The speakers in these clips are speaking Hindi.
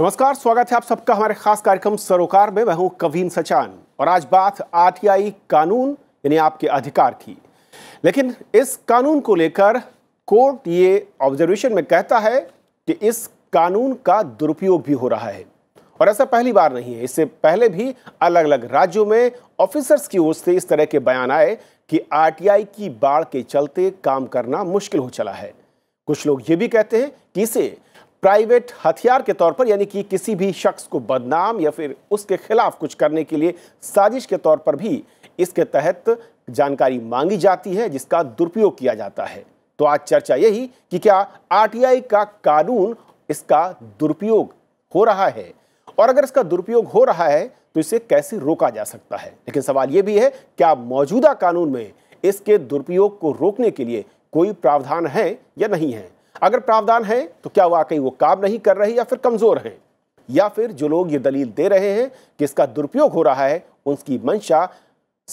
नमस्कार स्वागत है आप सबका हमारे खास कार्यक्रम सरोकार में मैं हूं कवीन सचान और आज बात आरटीआई कानून यानी आपके अधिकार की लेकिन इस कानून को लेकर कोर्ट ये ऑब्जर्वेशन में कहता है कि इस कानून का दुरुपयोग भी हो रहा है और ऐसा पहली बार नहीं है इससे पहले भी अलग अलग राज्यों में ऑफिसर्स की ओर से इस तरह के बयान आए कि आरटीआई की बाढ़ के चलते काम करना मुश्किल हो चला है कुछ लोग ये भी कहते हैं कि इसे प्राइवेट हथियार के तौर पर यानी कि किसी भी शख्स को बदनाम या फिर उसके खिलाफ कुछ करने के लिए साजिश के तौर पर भी इसके तहत जानकारी मांगी जाती है जिसका दुरुपयोग किया जाता है तो आज चर्चा यही कि क्या आरटीआई का कानून इसका दुरुपयोग हो रहा है और अगर इसका दुरुपयोग हो रहा है तो इसे कैसे रोका जा सकता है लेकिन सवाल यह भी है क्या मौजूदा कानून में इसके दुरुपयोग को रोकने के लिए कोई प्रावधान है या नहीं है अगर प्रावधान है तो क्या वाकई वो काम नहीं कर रहे या फिर कमजोर हैं या फिर जो लोग ये दलील दे रहे हैं कि इसका दुरुपयोग हो रहा है उसकी मंशा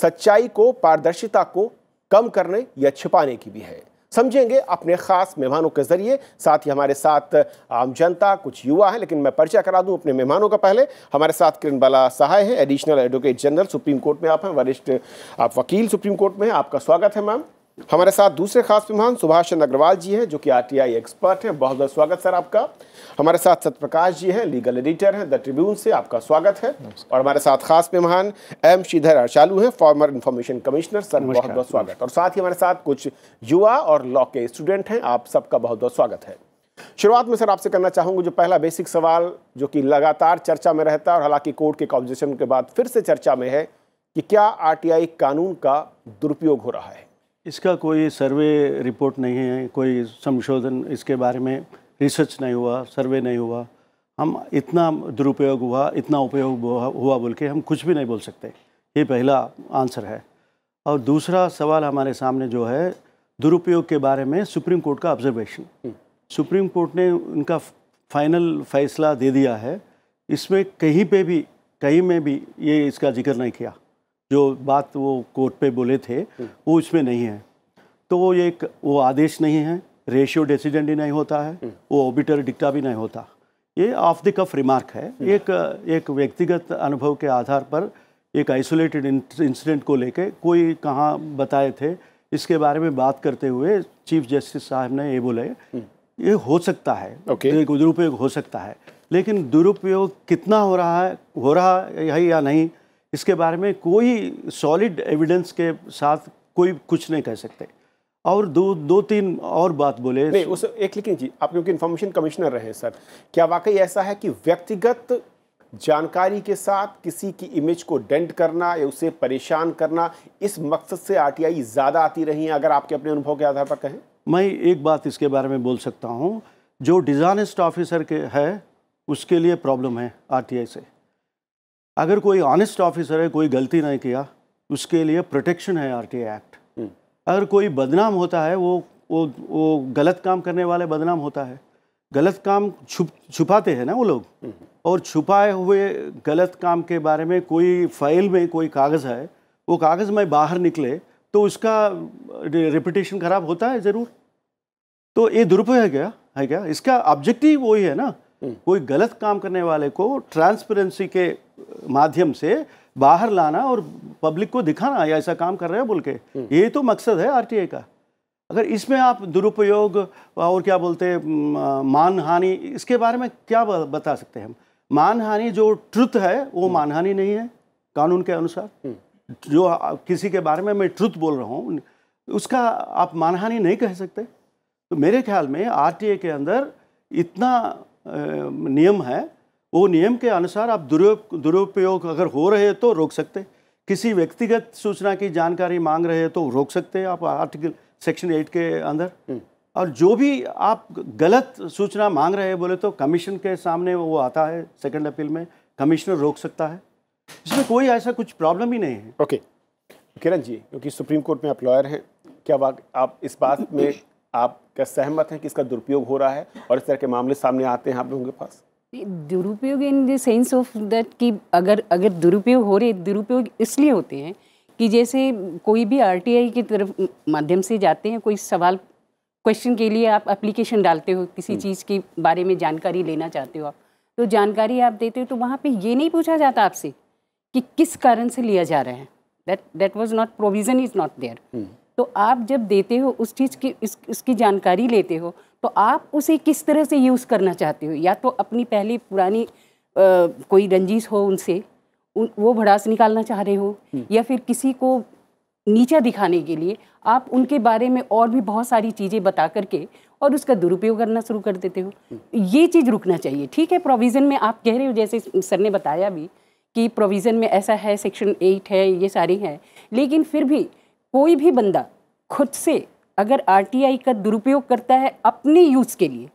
सच्चाई को पारदर्शिता को कम करने या छिपाने की भी है समझेंगे अपने खास मेहमानों के जरिए साथ ही हमारे साथ आम जनता कुछ युवा हैं लेकिन मैं परिचय करा दूं अपने मेहमानों का पहले हमारे साथ किरण बाला सहाय हैं additional advocate general supreme court में आप हैं वरिष्ठ आप वकील सुप्रीम कोर्ट में आपका स्वागत है मैम हमारे साथ दूसरे खास मेहमान सुभाष चंद्र अग्रवाल जी हैं जो कि आरटीआई एक्सपर्ट हैं बहुत बहुत स्वागत सर आपका हमारे साथ सत्यप्रकाश जी हैं लीगल एडिटर हैं द ट्रिब्यून से आपका स्वागत है और हमारे साथ खास मेहमान एम श्रीधर हर्षालू हैं फॉर्मर इन्फॉर्मेशन कमिश्नर सर बहुत बहुत स्वागत और साथ ही हमारे साथ कुछ युवा और लॉ के स्टूडेंट हैं आप सबका बहुत बहुत स्वागत है शुरुआत में सर आपसे करना चाहूंगा जो पहला बेसिक सवाल जो कि लगातार चर्चा में रहता है और हालांकि कोर्ट के कॉम्पोजिशन के बाद फिर से चर्चा में है कि क्या आरटीआई कानून का दुरुपयोग हो रहा है इसका कोई सर्वे रिपोर्ट नहीं है कोई संशोधन इसके बारे में रिसर्च नहीं हुआ सर्वे नहीं हुआ हम इतना दुरुपयोग हुआ इतना उपयोग हुआ बोल के हम कुछ भी नहीं बोल सकते ये पहला आंसर है और दूसरा सवाल हमारे सामने जो है दुरुपयोग के बारे में सुप्रीम कोर्ट का ऑब्जर्वेशन हम्म। सुप्रीम कोर्ट ने उनका फाइनल फैसला दे दिया है इसमें कहीं पे भी कहीं में भी ये इसका जिक्र नहीं किया जो बात वो कोर्ट पे बोले थे वो इसमें नहीं है तो वो एक वो आदेश नहीं है रेशियो डेसीडेंट ही नहीं होता है वो ऑबिटर डिक्टा भी नहीं होता ये ऑफ द कफ रिमार्क है एक एक व्यक्तिगत अनुभव के आधार पर एक आइसोलेटेड इंसिडेंट को लेके कोई कहाँ बताए थे इसके बारे में बात करते हुए चीफ जस्टिस साहब ने ये बोले ये हो सकता है okay. दुरुपयोग हो सकता है लेकिन दुरुपयोग कितना हो रहा है हो रहा है या नहीं इसके बारे में कोई सॉलिड एविडेंस के साथ कोई कुछ नहीं कह सकते और दो दो तीन और बात बोले नहीं उस एक लेकिन जी आप क्योंकि इन्फॉर्मेशन कमिश्नर रहे हैं सर क्या वाकई ऐसा है कि व्यक्तिगत जानकारी के साथ किसी की इमेज को डेंट करना या उसे परेशान करना इस मकसद से आरटीआई ज़्यादा आती रही है अगर आपके अपने अनुभव के आधार पर कहें मैं एक बात इसके बारे में बोल सकता हूँ जो डिज़ानेस्ट ऑफिसर के है उसके लिए प्रॉब्लम है आर से अगर कोई ऑनेस्ट ऑफिसर है कोई गलती नहीं किया उसके लिए प्रोटेक्शन है आर एक्ट हम्म। अगर कोई बदनाम होता है वो वो वो गलत काम करने वाले बदनाम होता है गलत काम छुप छुपाते हैं ना वो लोग हम्म। और छुपाए हुए गलत काम के बारे में कोई फाइल में कोई कागज़ है वो कागज़ में बाहर निकले तो उसका रिपुटेशन खराब होता है ज़रूर तो ये दुरुपयोग है क्या है क्या इसका ऑब्जेक्टिव वही है ना कोई गलत काम करने वाले को ट्रांसपेरेंसी के माध्यम से बाहर लाना और पब्लिक को दिखाना या ऐसा काम कर रहे हो बोल के हम्म। ये तो मकसद है आरटीआई का अगर इसमें आप दुरुपयोग और क्या बोलते हैं मान हानि इसके बारे में क्या बता सकते हैं हम मान हानि जो ट्रुथ है वो हम्म। मानहानि नहीं है कानून के अनुसार हम्म। जो किसी के बारे में मैं ट्रुथ बोल रहा हूँ उसका आप मानहानि नहीं कह सकते तो मेरे ख्याल में आरटीए के अंदर इतना नियम है वो नियम के अनुसार आप दुरुपयोग अगर हो रहे तो रोक सकते किसी व्यक्तिगत सूचना की जानकारी मांग रहे तो रोक सकते हैं आप आर्टिकल सेक्शन एट के अंदर हम्म। और जो भी आप गलत सूचना मांग रहे हैं बोले तो कमीशन के सामने वो आता है सेकंड अपील में कमिश्नर रोक सकता है इसमें कोई ऐसा कुछ प्रॉब्लम ही नहीं है ओके okay. किरण जी क्योंकि सुप्रीम कोर्ट में आप लॉयर हैं क्या आप इस बात में आप क्या सहमत हैं कि इसका दुरुपयोग हो रहा है और इस तरह के मामले सामने आते हैं आप लोगों के पास दुरुपयोग in the sense of that कि अगर अगर दुरुपयोग हो रहे दुरुपयोग इसलिए होते हैं कि जैसे कोई भी आर की तरफ माध्यम से जाते हैं कोई सवाल क्वेश्चन के लिए आप एप्लीकेशन डालते हो किसी हम्म। चीज़ के बारे में जानकारी लेना चाहते हो आप तो जानकारी आप देते हो तो वहाँ पे ये नहीं पूछा जाता आपसे कि किस कारण से लिया जा रहा है that that was not provision is not there तो आप जब देते हो उस चीज़ की इस, इसकी जानकारी लेते हो तो आप उसे किस तरह से यूज़ करना चाहते हो या तो अपनी पहली पुरानी आ, कोई रंजिश हो उनसे उन, वो भड़ास निकालना चाह रहे हो हम्म। या फिर किसी को नीचा दिखाने के लिए आप उनके बारे में और भी बहुत सारी चीज़ें बता करके और उसका दुरुपयोग करना शुरू कर देते हो हम्म। ये चीज़ रुकना चाहिए ठीक है प्रोविज़न में आप कह रहे हो जैसे सर ने बताया भी कि प्रोविज़न में ऐसा है सेक्शन एट है ये सारी हैं लेकिन फिर भी कोई भी बंदा खुद से अगर आरटीआई का दुरुपयोग करता है अपने यूज के लिए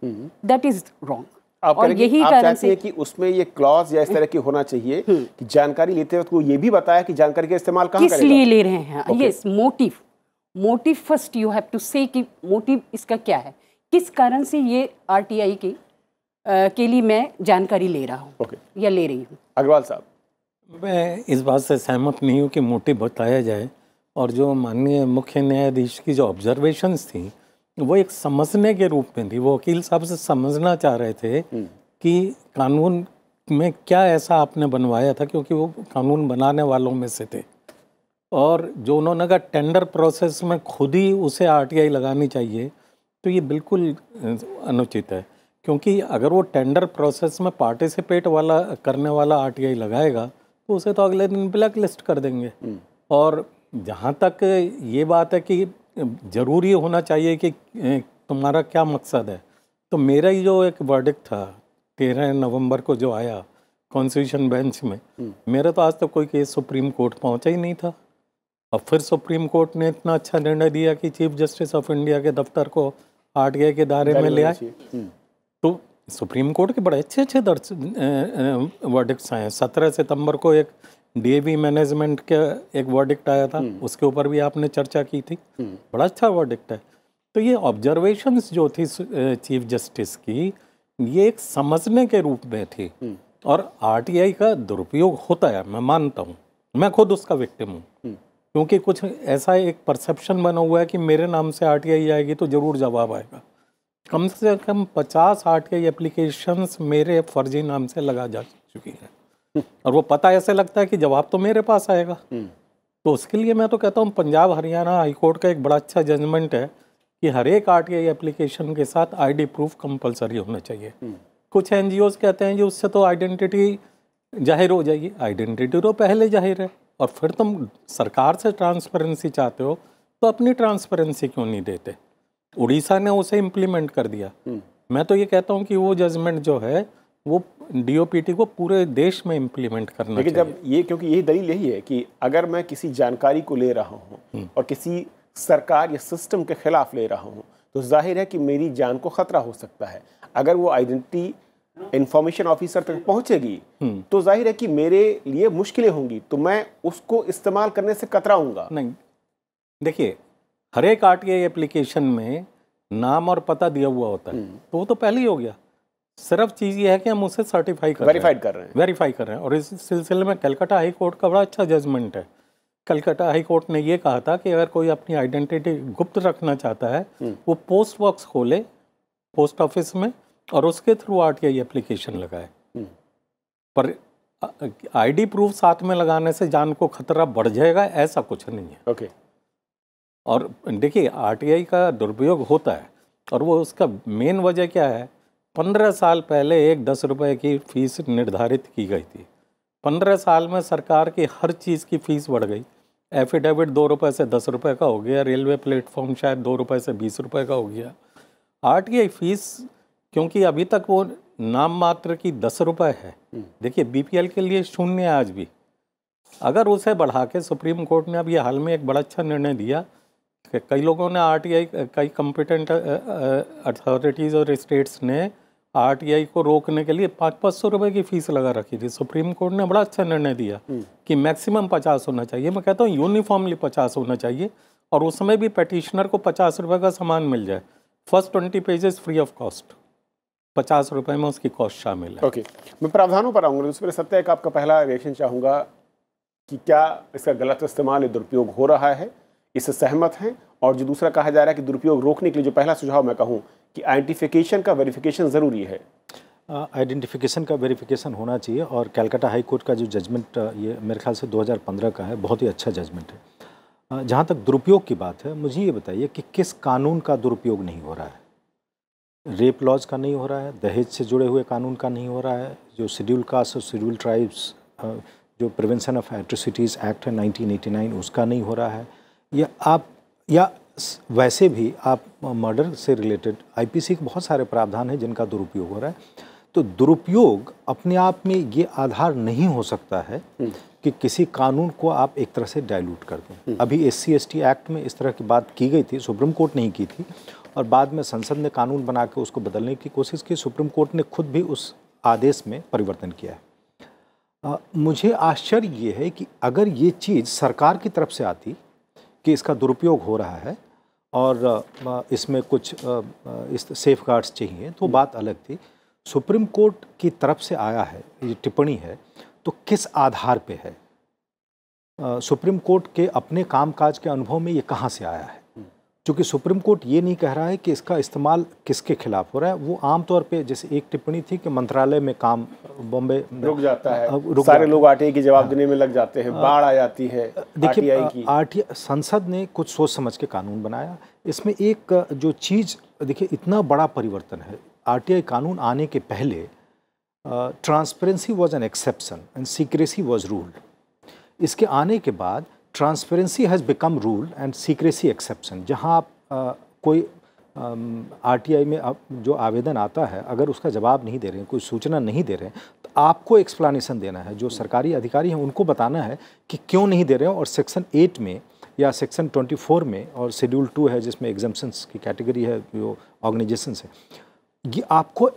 दैट इज रॉन्ग आप और यही आप कारण से कि उसमें ये क्लॉज या इस तरह की होना चाहिए हम्म। कि जानकारी लेते वक्त वो ये भी बताया कि जानकारी का इस्तेमाल कहाँ करेगा इसलिए ले रहे हैं ये motive motive first you have to say कि मोटिव इसका क्या है किस कारण से ये आरटीआई टी आई के लिए मैं जानकारी ले रहा हूँ या ले रही हूँ अग्रवाल साहब मैं इस बात से सहमत नहीं हूँ कि मोटिव बताया जाए और जो माननीय मुख्य न्यायाधीश की जो ऑब्जर्वेशंस थी वो एक समझने के रूप में थी वो वकील साहब से समझना चाह रहे थे हम्म। कि कानून में क्या ऐसा आपने बनवाया था क्योंकि वो कानून बनाने वालों में से थे और जो उन्होंने कहा टेंडर प्रोसेस में खुद ही उसे आरटीआई लगानी चाहिए तो ये बिल्कुल अनुचित है क्योंकि अगर वो टेंडर प्रोसेस में पार्टिसिपेट वाला करने वाला आरटीआई लगाएगा तो उसे तो अगले दिन ब्लैक लिस्ट कर देंगे हम्म। और जहाँ तक ये बात है कि ज़रूरी होना चाहिए कि तुम्हारा क्या मकसद है तो मेरा ही जो एक वर्डिक था तेरह नवंबर को जो आया कॉन्स्टिट्यूशन बेंच में हम्म। मेरा तो आज तक तो कोई केस सुप्रीम कोर्ट पहुंचा ही नहीं था और फिर सुप्रीम कोर्ट ने इतना अच्छा निर्णय दिया कि चीफ जस्टिस ऑफ इंडिया के दफ्तर को आर के दायरे में ले आए हम्म। तो सुप्रीम कोर्ट के बड़े अच्छे अच्छे दर्ज वर्डिक्स आए हैं सत्रह सितंबर को एक डीएवी मैनेजमेंट का एक वर्डिक्ट आया था हम्म। उसके ऊपर भी आपने चर्चा की थी हम्म। बड़ा अच्छा वर्डिक्ट है तो ये ऑब्जर्वेशन जो थी चीफ जस्टिस की ये एक समझने के रूप में थी हम्म। और आरटीआई का दुरुपयोग होता है मैं मानता हूँ मैं खुद उसका विक्टिम हूँ क्योंकि कुछ ऐसा एक परसेप्शन बना हुआ है कि मेरे नाम से आरटीआई आएगी तो ज़रूर जवाब आएगा कम से कम पचास आरटीआई एप्लीकेशंस मेरे फर्जी नाम से लगा जा चुकी हैं और वो पता ऐसे लगता है कि जवाब तो मेरे पास आएगा हम्म। तो उसके लिए मैं तो कहता हूँ पंजाब हरियाणा हाईकोर्ट का एक बड़ा अच्छा जजमेंट है कि हर एक आर टी एप्लीकेशन के साथ आईडी प्रूफ कंपलसरी होना चाहिए हम्म। कुछ एन कहते हैं जी उससे तो आइडेंटिटी जाहिर हो जाएगी आइडेंटिटी तो पहले जाहिर है और फिर तुम सरकार से ट्रांसपेरेंसी चाहते हो तो अपनी ट्रांसपेरेंसी क्यों नहीं देते उड़ीसा ने उसे इम्प्लीमेंट कर दिया हम्म। मैं तो ये कहता हूँ कि वो जजमेंट जो है वो डी को पूरे देश में इम्प्लीमेंट करना लेकिन जब ये क्योंकि यही दलील यही है कि अगर मैं किसी जानकारी को ले रहा हूँ हम्म। और किसी सरकार या सिस्टम के खिलाफ ले रहा हूँ तो जाहिर है कि मेरी जान को खतरा हो सकता है अगर वो आइडेंटिटी इंफॉर्मेशन ऑफिसर तक पहुंचेगी हम्म। तो जाहिर है कि मेरे लिए मुश्किलें होंगी तो मैं उसको इस्तेमाल करने से कतराऊंगा नहीं देखिए हर एक आर एप्लीकेशन में नाम और पता दिया हुआ होता है हम्म। तो वो तो पहले ही हो गया सिर्फ चीज़ ये है कि हम उसे सर्टिफाई कर कर रहे हैं वेरीफाई कर रहे हैं और इस सिलसिले में कलकत्ता हाई कोर्ट का बड़ा अच्छा जजमेंट है कलकत्ता हाई कोर्ट ने ये कहा था कि अगर कोई अपनी आइडेंटिटी गुप्त रखना चाहता है हम्म। वो पोस्ट बॉक्स खोले पोस्ट ऑफिस में और उसके थ्रू आर टी एप्लीकेशन लगाए हम्म। पर आईडी प्रूफ साथ में लगाने से जान को खतरा बढ़ जाएगा ऐसा कुछ नहीं है ओके और देखिए आरटीआई का दुरुपयोग होता है और वो उसका मेन वजह क्या है पंद्रह साल पहले एक दस रुपये की फ़ीस निर्धारित की गई थी पंद्रह साल में सरकार की हर चीज़ की फ़ीस बढ़ गई एफिडेविट दो रुपये से दस रुपये का हो गया रेलवे प्लेटफॉर्म शायद दो रुपये से बीस रुपये का हो गया टी की फ़ीस क्योंकि अभी तक वो नाम मात्र की दस रुपये है हम्म। देखिए बीपीएल के लिए शून्य है आज भी अगर उसे बढ़ा के सुप्रीम कोर्ट ने अभी हाल में एक बड़ा अच्छा निर्णय दिया कि कई लोगों ने आर कई कम्पिटेंट अथॉरिटीज़ और स्टेट्स ने आर को रोकने के लिए पाँच पाँच सौ रुपये की फीस लगा रखी थी सुप्रीम कोर्ट ने बड़ा अच्छा निर्णय दिया हम्म। कि मैक्सिमम पचास होना चाहिए मैं कहता हूँ यूनिफॉर्मली पचास होना चाहिए और उस समय भी पटिशनर को पचास रुपये का सामान मिल जाए first twenty pages free of cost पचास रुपये में उसकी कॉस्ट शामिल है ओके okay. मैं प्रावधानों पर आऊँगा पर सत्य एक आपका पहला रिएक्शन चाहूँगा कि क्या इसका गलत इस्तेमाल या दुरुपयोग हो रहा है इससे सहमत हैं और जो दूसरा कहा जा रहा है कि दुरुपयोग रोकने के लिए जो पहला सुझाव मैं कहूँ कि आइडेंटिफिकेशन का वेरिफिकेशन ज़रूरी है आइडेंटिफिकेशन का वेरिफिकेशन होना चाहिए और कैलकाटा हाई कोर्ट का जो जजमेंट ये मेरे ख्याल से 2015 का है बहुत ही अच्छा जजमेंट है जहाँ तक दुरुपयोग की बात है मुझे ये बताइए कि किस कानून का दुरुपयोग नहीं हो रहा है रेप लॉज का नहीं हो रहा है दहेज से जुड़े हुए कानून का नहीं हो रहा है जो शेड्यूल कास्ट और शेड्यूल ट्राइब्स जो प्रिवेंशन ऑफ एट्रोसिटीज़ एक्ट है 1989 उसका नहीं हो रहा है या आप या वैसे भी आप मर्डर से रिलेटेड आईपीसी के बहुत सारे प्रावधान हैं जिनका दुरुपयोग हो रहा है तो दुरुपयोग अपने आप में ये आधार नहीं हो सकता है हम्म। कि किसी कानून को आप एक तरह से डाइल्यूट कर दें हम्म। अभी एस सी एक्ट में इस तरह की बात की गई थी सुप्रीम कोर्ट नहीं की थी और बाद में संसद ने कानून बना के उसको बदलने की कोशिश की सुप्रीम कोर्ट ने खुद भी उस आदेश में परिवर्तन किया है आ, मुझे आश्चर्य ये है कि अगर ये चीज़ सरकार की तरफ से आती कि इसका दुरुपयोग हो रहा है और इसमें कुछ इस सेफ गार्ड्स चाहिए तो बात अलग थी सुप्रीम कोर्ट की तरफ से आया है ये टिप्पणी है तो किस आधार पे है सुप्रीम कोर्ट के अपने कामकाज के अनुभव में ये कहाँ से आया है चूँकि सुप्रीम कोर्ट ये नहीं कह रहा है कि इसका इस्तेमाल किसके खिलाफ हो रहा है वो आमतौर पे जैसे एक टिप्पणी थी कि मंत्रालय में काम बॉम्बे रुक जाता है रुक सारे लोग आरटीआई की जवाब हाँ। देने में लग जाते हैं हाँ। बाढ़ आ जाती है देखिए आरटीआई संसद ने कुछ सोच समझ के कानून बनाया इसमें एक जो चीज़ देखिए इतना बड़ा परिवर्तन है आर कानून आने के पहले transparency was an exception and secrecy was ruled इसके आने के बाद transparency has become rule and secrecy exception जहाँ आप कोई आरटीआई में आप जो आवेदन आता है अगर उसका जवाब नहीं दे रहे हैं कोई सूचना नहीं दे रहे हैं तो आपको एक्सप्लानेशन देना है जो सरकारी अधिकारी हैं उनको बताना है कि क्यों नहीं दे रहे हैं और सेक्शन एट में या सेक्शन ट्वेंटी फोर में और शेड्यूल टू है जिसमें एग्जाम्सन्स की कैटेगरी है जो ऑर्गेनाइजेशन है ये आपको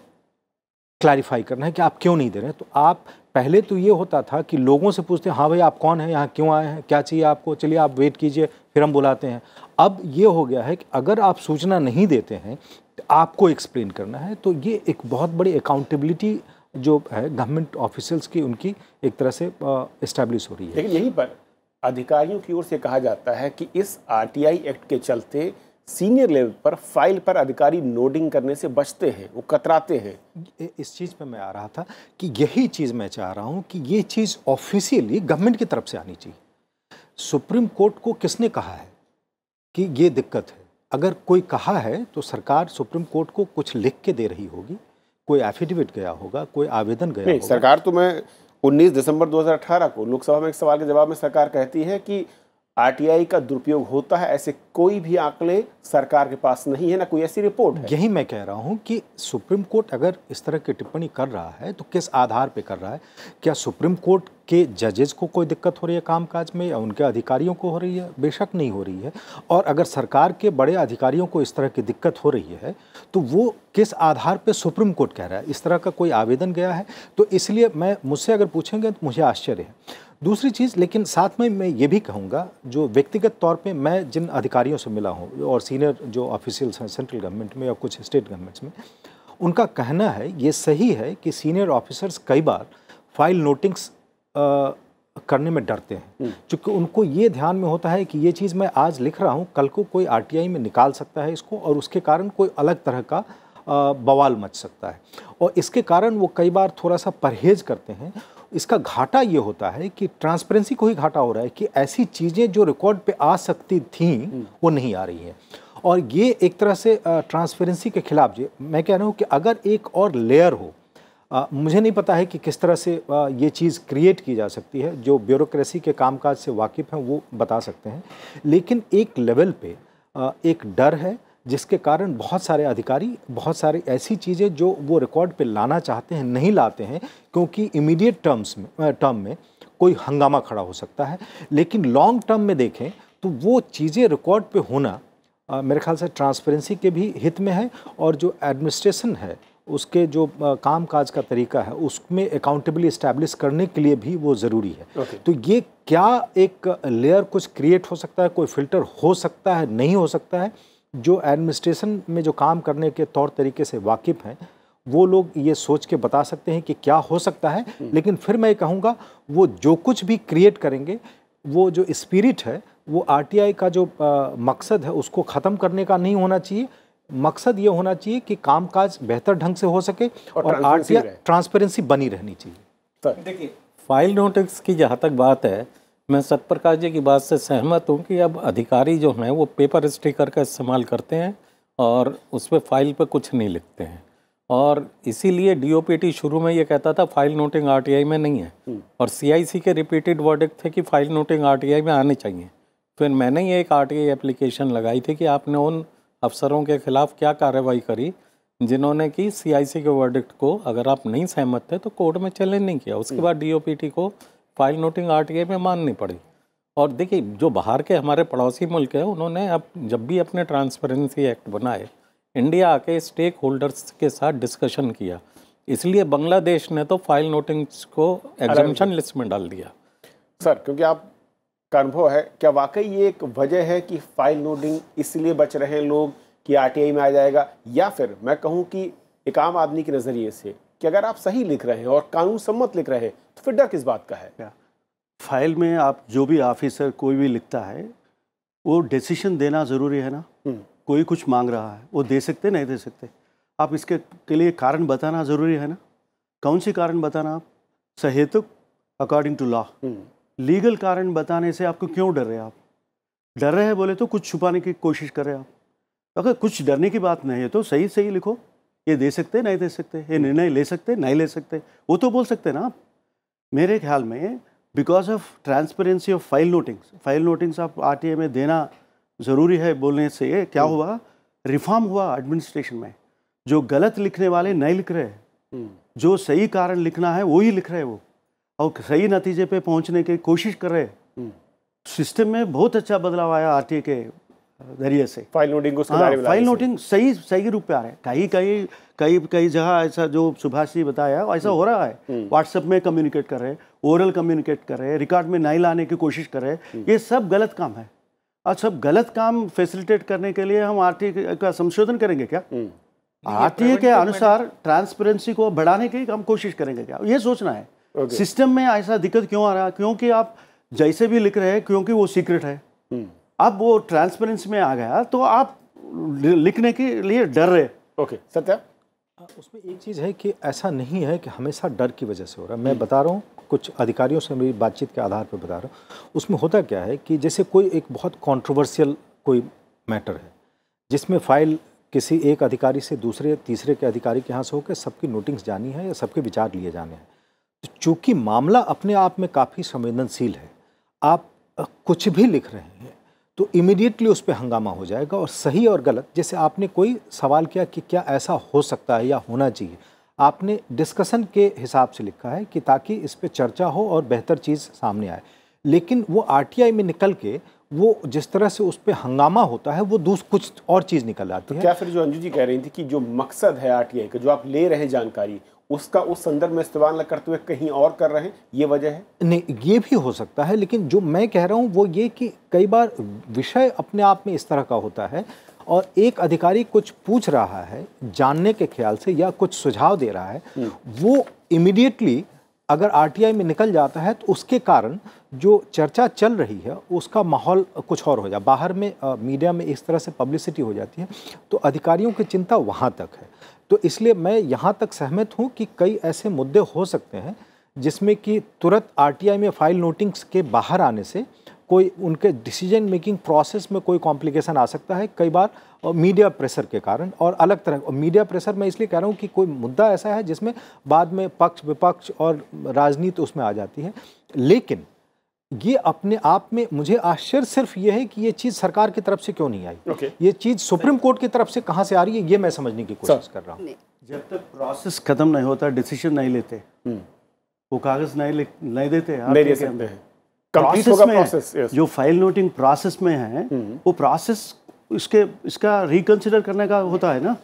क्लैरिफाई करना है कि आप क्यों नहीं दे रहे हैं तो आप पहले तो ये होता था कि लोगों से पूछते हैं हाँ भाई आप कौन हैं यहाँ क्यों आए हैं क्या चाहिए आपको चलिए आप वेट कीजिए फिर हम बुलाते हैं अब ये हो गया है कि अगर आप सूचना नहीं देते हैं तो आपको एक्सप्लेन करना है तो ये एक बहुत बड़ी अकाउंटेबिलिटी जो है गवर्नमेंट ऑफिसल्स की उनकी एक तरह से इस्टेब्लिश हो रही है लेकिन यहीं पर अधिकारियों की ओर से कहा जाता है कि इस आर एक्ट के चलते सीनियर लेवल पर फाइल पर अधिकारी नोडिंग करने से बचते हैं वो कतराते हैं इस चीज़ पे मैं आ रहा था कि यही चीज़ मैं चाह रहा हूँ कि ये चीज़ ऑफिशियली गवर्नमेंट की तरफ से आनी चाहिए सुप्रीम कोर्ट को किसने कहा है कि ये दिक्कत है अगर कोई कहा है तो सरकार सुप्रीम कोर्ट को कुछ लिख के दे रही होगी कोई एफिडेविट गया होगा कोई आवेदन गया नहीं, होगा सरकार तो मैं 19 दिसंबर 2018 को लोकसभा में एक सवाल के जवाब में सरकार कहती है कि आरटीआई का दुरुपयोग होता है ऐसे कोई भी आंकड़े सरकार के पास नहीं है ना कोई ऐसी रिपोर्ट है यही मैं कह रहा हूं कि सुप्रीम कोर्ट अगर इस तरह की टिप्पणी कर रहा है तो किस आधार पर कर रहा है क्या सुप्रीम कोर्ट के जजेस को कोई दिक्कत हो रही है कामकाज में या उनके अधिकारियों को हो रही है बेशक नहीं हो रही है और अगर सरकार के बड़े अधिकारियों को इस तरह की दिक्कत हो रही है तो वो किस आधार पर सुप्रीम कोर्ट कह रहा है इस तरह का कोई आवेदन गया है तो इसलिए मैं मुझसे अगर पूछेंगे तो मुझे आश्चर्य है दूसरी चीज़ लेकिन साथ में मैं ये भी कहूँगा जो व्यक्तिगत तौर पे मैं जिन अधिकारियों से मिला हूँ और सीनियर जो ऑफिशियल्स हैं सेंट्रल गवर्नमेंट में या कुछ स्टेट गवर्नमेंट्स में उनका कहना है ये सही है कि सीनियर ऑफिसर्स कई बार फाइल नोटिंग्स करने में डरते हैं क्योंकि हम्म। उनको ये ध्यान में होता है कि ये चीज़ मैं आज लिख रहा हूँ कल को कोई आर में निकाल सकता है इसको और उसके कारण कोई अलग तरह का बवाल मच सकता है और इसके कारण वो कई बार थोड़ा सा परहेज करते हैं इसका घाटा ये होता है कि ट्रांसपेरेंसी को ही घाटा हो रहा है कि ऐसी चीज़ें जो रिकॉर्ड पे आ सकती थी हम्म। वो नहीं आ रही हैं और ये एक तरह से ट्रांसपेरेंसी के खिलाफ जी मैं कह रहा हूँ कि अगर एक और लेयर हो आ, मुझे नहीं पता है कि किस तरह से आ, ये चीज़ क्रिएट की जा सकती है जो ब्यूरोक्रेसी के कामकाज से वाकिफ़ हैं वो बता सकते हैं लेकिन एक लेवल पे आ, एक डर है जिसके कारण बहुत सारे अधिकारी बहुत सारी ऐसी चीज़ें जो वो रिकॉर्ड पे लाना चाहते हैं नहीं लाते हैं क्योंकि इमीडिएट टर्म्स में टर्म में कोई हंगामा खड़ा हो सकता है लेकिन लॉन्ग टर्म में देखें तो वो चीज़ें रिकॉर्ड पे होना आ, मेरे ख्याल से ट्रांसपेरेंसी के भी हित में है और जो एडमिनिस्ट्रेशन है उसके जो काम काज का तरीका है उसमें अकाउंटेबली इस्टेब्लिश करने के लिए भी वो ज़रूरी है okay. तो ये क्या एक लेयर कुछ क्रिएट हो सकता है कोई फिल्टर हो सकता है नहीं हो सकता है जो एडमिनिस्ट्रेशन में जो काम करने के तौर तरीके से वाकिफ़ हैं वो लोग ये सोच के बता सकते हैं कि क्या हो सकता है हम्म। लेकिन फिर मैं कहूँगा वो जो कुछ भी क्रिएट करेंगे वो जो स्पिरिट है वो आरटीआई का जो आ, मकसद है उसको ख़त्म करने का नहीं होना चाहिए मकसद ये होना चाहिए कि कामकाज बेहतर ढंग से हो सके और, आर ट्रांसपेरेंसी बनी रहनी चाहिए देखिए फाइल नोटिक्स की जहाँ तक बात है मैं सतप्रकाश जी की बात से सहमत हूँ कि अब अधिकारी जो हैं वो पेपर स्टिकर का इस्तेमाल करते हैं और उस पर फाइल पर कुछ नहीं लिखते हैं और इसीलिए डीओपीटी शुरू में ये कहता था फाइल नोटिंग आरटीआई में नहीं है हम्म। और सीआईसी के रिपीटेड वर्डिक थे कि फाइल नोटिंग आरटीआई में आने चाहिए फिर मैंने ही एक आरटीआई एप्लीकेशन लगाई थी कि आपने उन अफसरों के खिलाफ क्या कार्रवाई करी जिन्होंने कि सीआईसी के वर्डिक्ट को अगर आप नहीं सहमत थे तो कोर्ट में चैलेंज नहीं किया उसके हम्म। बाद डी को फाइल नोटिंग आर ये में माननी पड़ी और देखिए जो बाहर के हमारे पड़ोसी मुल्क है उन्होंने अब जब भी अपने ट्रांसपेरेंसी एक्ट बनाए इंडिया आके स्टेक होल्डर्स के साथ डिस्कशन किया इसलिए बांग्लादेश ने तो फाइल नोटिंग्स को एग्जामेशन लिस्ट में डाल दिया सर क्योंकि आप का अनुभव है क्या वाकई ये एक वजह है कि फाइल नोटिंग इसलिए बच रहे हैं लोग कि आरटीआई में आ जाएगा या फिर मैं कहूँ कि एक आम आदमी के नज़रिए से कि अगर आप सही लिख रहे हैं और कानून सम्मत लिख रहे हैं तो फिर डर किस बात का है फाइल में आप जो भी ऑफिसर कोई भी लिखता है वो डिसीशन देना ज़रूरी है ना हम्म। कोई कुछ मांग रहा है वो दे सकते नहीं दे सकते आप इसके के लिए कारण बताना ज़रूरी है ना कौन सी कारण बताना आप सहेतुक अकॉर्डिंग टू लॉ लीगल कारण बताने से आपको क्यों डर रहे हैं आप डर रहे हैं बोले तो कुछ छुपाने की कोशिश कर रहे हैं आप अगर कुछ डरने की बात नहीं है तो सही सही लिखो ये दे सकते नहीं दे सकते ये निर्णय ले सकते नहीं ले सकते वो तो बोल सकते ना आप मेरे ख्याल में because of transparency of file notings file notings आप आर में देना ज़रूरी है बोलने से क्या हम्म। हुआ रिफॉर्म हुआ एडमिनिस्ट्रेशन में जो गलत लिखने वाले नहीं लिख रहे हम्म। जो सही कारण लिखना है वो ही लिख रहे हैं वो और सही नतीजे पे पहुंचने की कोशिश कर रहे सिस्टम हम्म। में बहुत अच्छा बदलाव आया आर के जरिए से फाइल नोटिंग को हाँ, फाइल नोटिंग सही सही के रूप पे आ रहा है कहीं कहीं कई कई जगह ऐसा जो सुभाष जी बताया ऐसा हम्म। हो रहा है व्हाट्सएप हम्म। में कम्युनिकेट कर रहे हैं ओरल कम्युनिकेट कर रहे हैं रिकॉर्ड में नहीं लाने की कोशिश कर रहे हैं हम्म। ये सब गलत काम है और सब गलत काम फैसिलिटेट करने के लिए हम आरटी का संशोधन करेंगे क्या आरटीए के अनुसार ट्रांसपेरेंसी को बढ़ाने की हम कोशिश करेंगे क्या ये सोचना है सिस्टम में ऐसा दिक्कत क्यों आ रहा है क्योंकि आप जैसे भी लिख रहे हैं क्योंकि वो सीक्रेट है अब वो ट्रांसपेरेंसी में आ गया तो आप लिखने के लिए डर रहे ओके okay. सत्या हाँ, उसमें एक चीज़ है कि ऐसा नहीं है कि हमेशा डर की वजह से हो रहा है मैं बता रहा हूँ कुछ अधिकारियों से मेरी बातचीत के आधार पर बता रहा हूँ उसमें होता क्या है कि जैसे कोई एक बहुत कॉन्ट्रोवर्शियल कोई मैटर है जिसमें फाइल किसी एक अधिकारी से दूसरे तीसरे के अधिकारी के यहाँ से होकर सबकी नोटिंग्स जानी है या सबके विचार लिए जाने हैं तो चूँकि मामला अपने आप में काफ़ी संवेदनशील है आप कुछ भी लिख रहे हैं तो इमिडिएटली उस पर हंगामा हो जाएगा और सही और गलत जैसे आपने कोई सवाल किया कि क्या ऐसा हो सकता है या होना चाहिए आपने डिस्कशन के हिसाब से लिखा है कि ताकि इस पर चर्चा हो और बेहतर चीज़ सामने आए लेकिन वो आरटीआई में निकल के वो जिस तरह से उस पर हंगामा होता है वो दूस कुछ और चीज़ निकल आती तो है क्या फिर जो अंजू जी कह रही थी कि जो मकसद है आर का जो आप ले रहे हैं जानकारी उसका उस संदर्भ में इस्तेमाल न करते हुए कहीं और कर रहे हैं ये वजह है नहीं ये भी हो सकता है लेकिन जो मैं कह रहा हूँ वो ये कि कई बार विषय अपने आप में इस तरह का होता है और एक अधिकारी कुछ पूछ रहा है जानने के ख्याल से या कुछ सुझाव दे रहा है हम्म। वो इमिडिएटली अगर आरटीआई में निकल जाता है तो उसके कारण जो चर्चा चल रही है उसका माहौल कुछ और हो जाए बाहर में आ, मीडिया में इस तरह से पब्लिसिटी हो जाती है तो अधिकारियों की चिंता वहाँ तक है तो इसलिए मैं यहाँ तक सहमत हूँ कि कई ऐसे मुद्दे हो सकते हैं जिसमें कि तुरंत आर में फाइल नोटिंग्स के बाहर आने से कोई उनके डिसीजन मेकिंग प्रोसेस में कोई कॉम्प्लिकेशन आ सकता है कई बार और मीडिया प्रेशर के कारण और अलग तरह और मीडिया प्रेशर मैं इसलिए कह रहा हूँ कि कोई मुद्दा ऐसा है जिसमें बाद में पक्ष विपक्ष और राजनीति उसमें आ जाती है लेकिन ये अपने आप में मुझे आश्चर्य सिर्फ ये है कि ये चीज़ सरकार की तरफ से क्यों नहीं आई okay. ये चीज़ सुप्रीम कोर्ट की तरफ से कहाँ से आ रही है ये मैं समझने की कोशिश कर रहा हूँ जब तक प्रोसेस खत्म नहीं होता डिसीजन नहीं लेते हम्म। वो कागज़ नहीं नहीं देते जो फाइल नोटिंग प्रोसेस में है हम्म। वो प्रोसेस इसके इसका रिकन्सिडर करने का होता है ना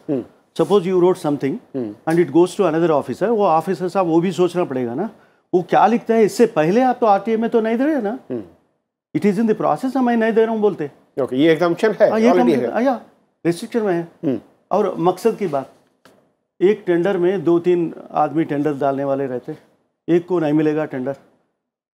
suppose you wrote something and it goes to another officer वो ऑफिसर साहब वो भी सोचना पड़ेगा ना वो क्या लिखता है इससे पहले आप तो आरटीए में तो नहीं दे रहे ना it is in the process हम नहीं दे रहा हूँ बोलते okay, ये है आ, हाँ, ये रिस्ट्रिक्शन में है हम्म। और मकसद की बात एक टेंडर में दो तीन आदमी टेंडर डालने वाले रहते एक को नहीं मिलेगा टेंडर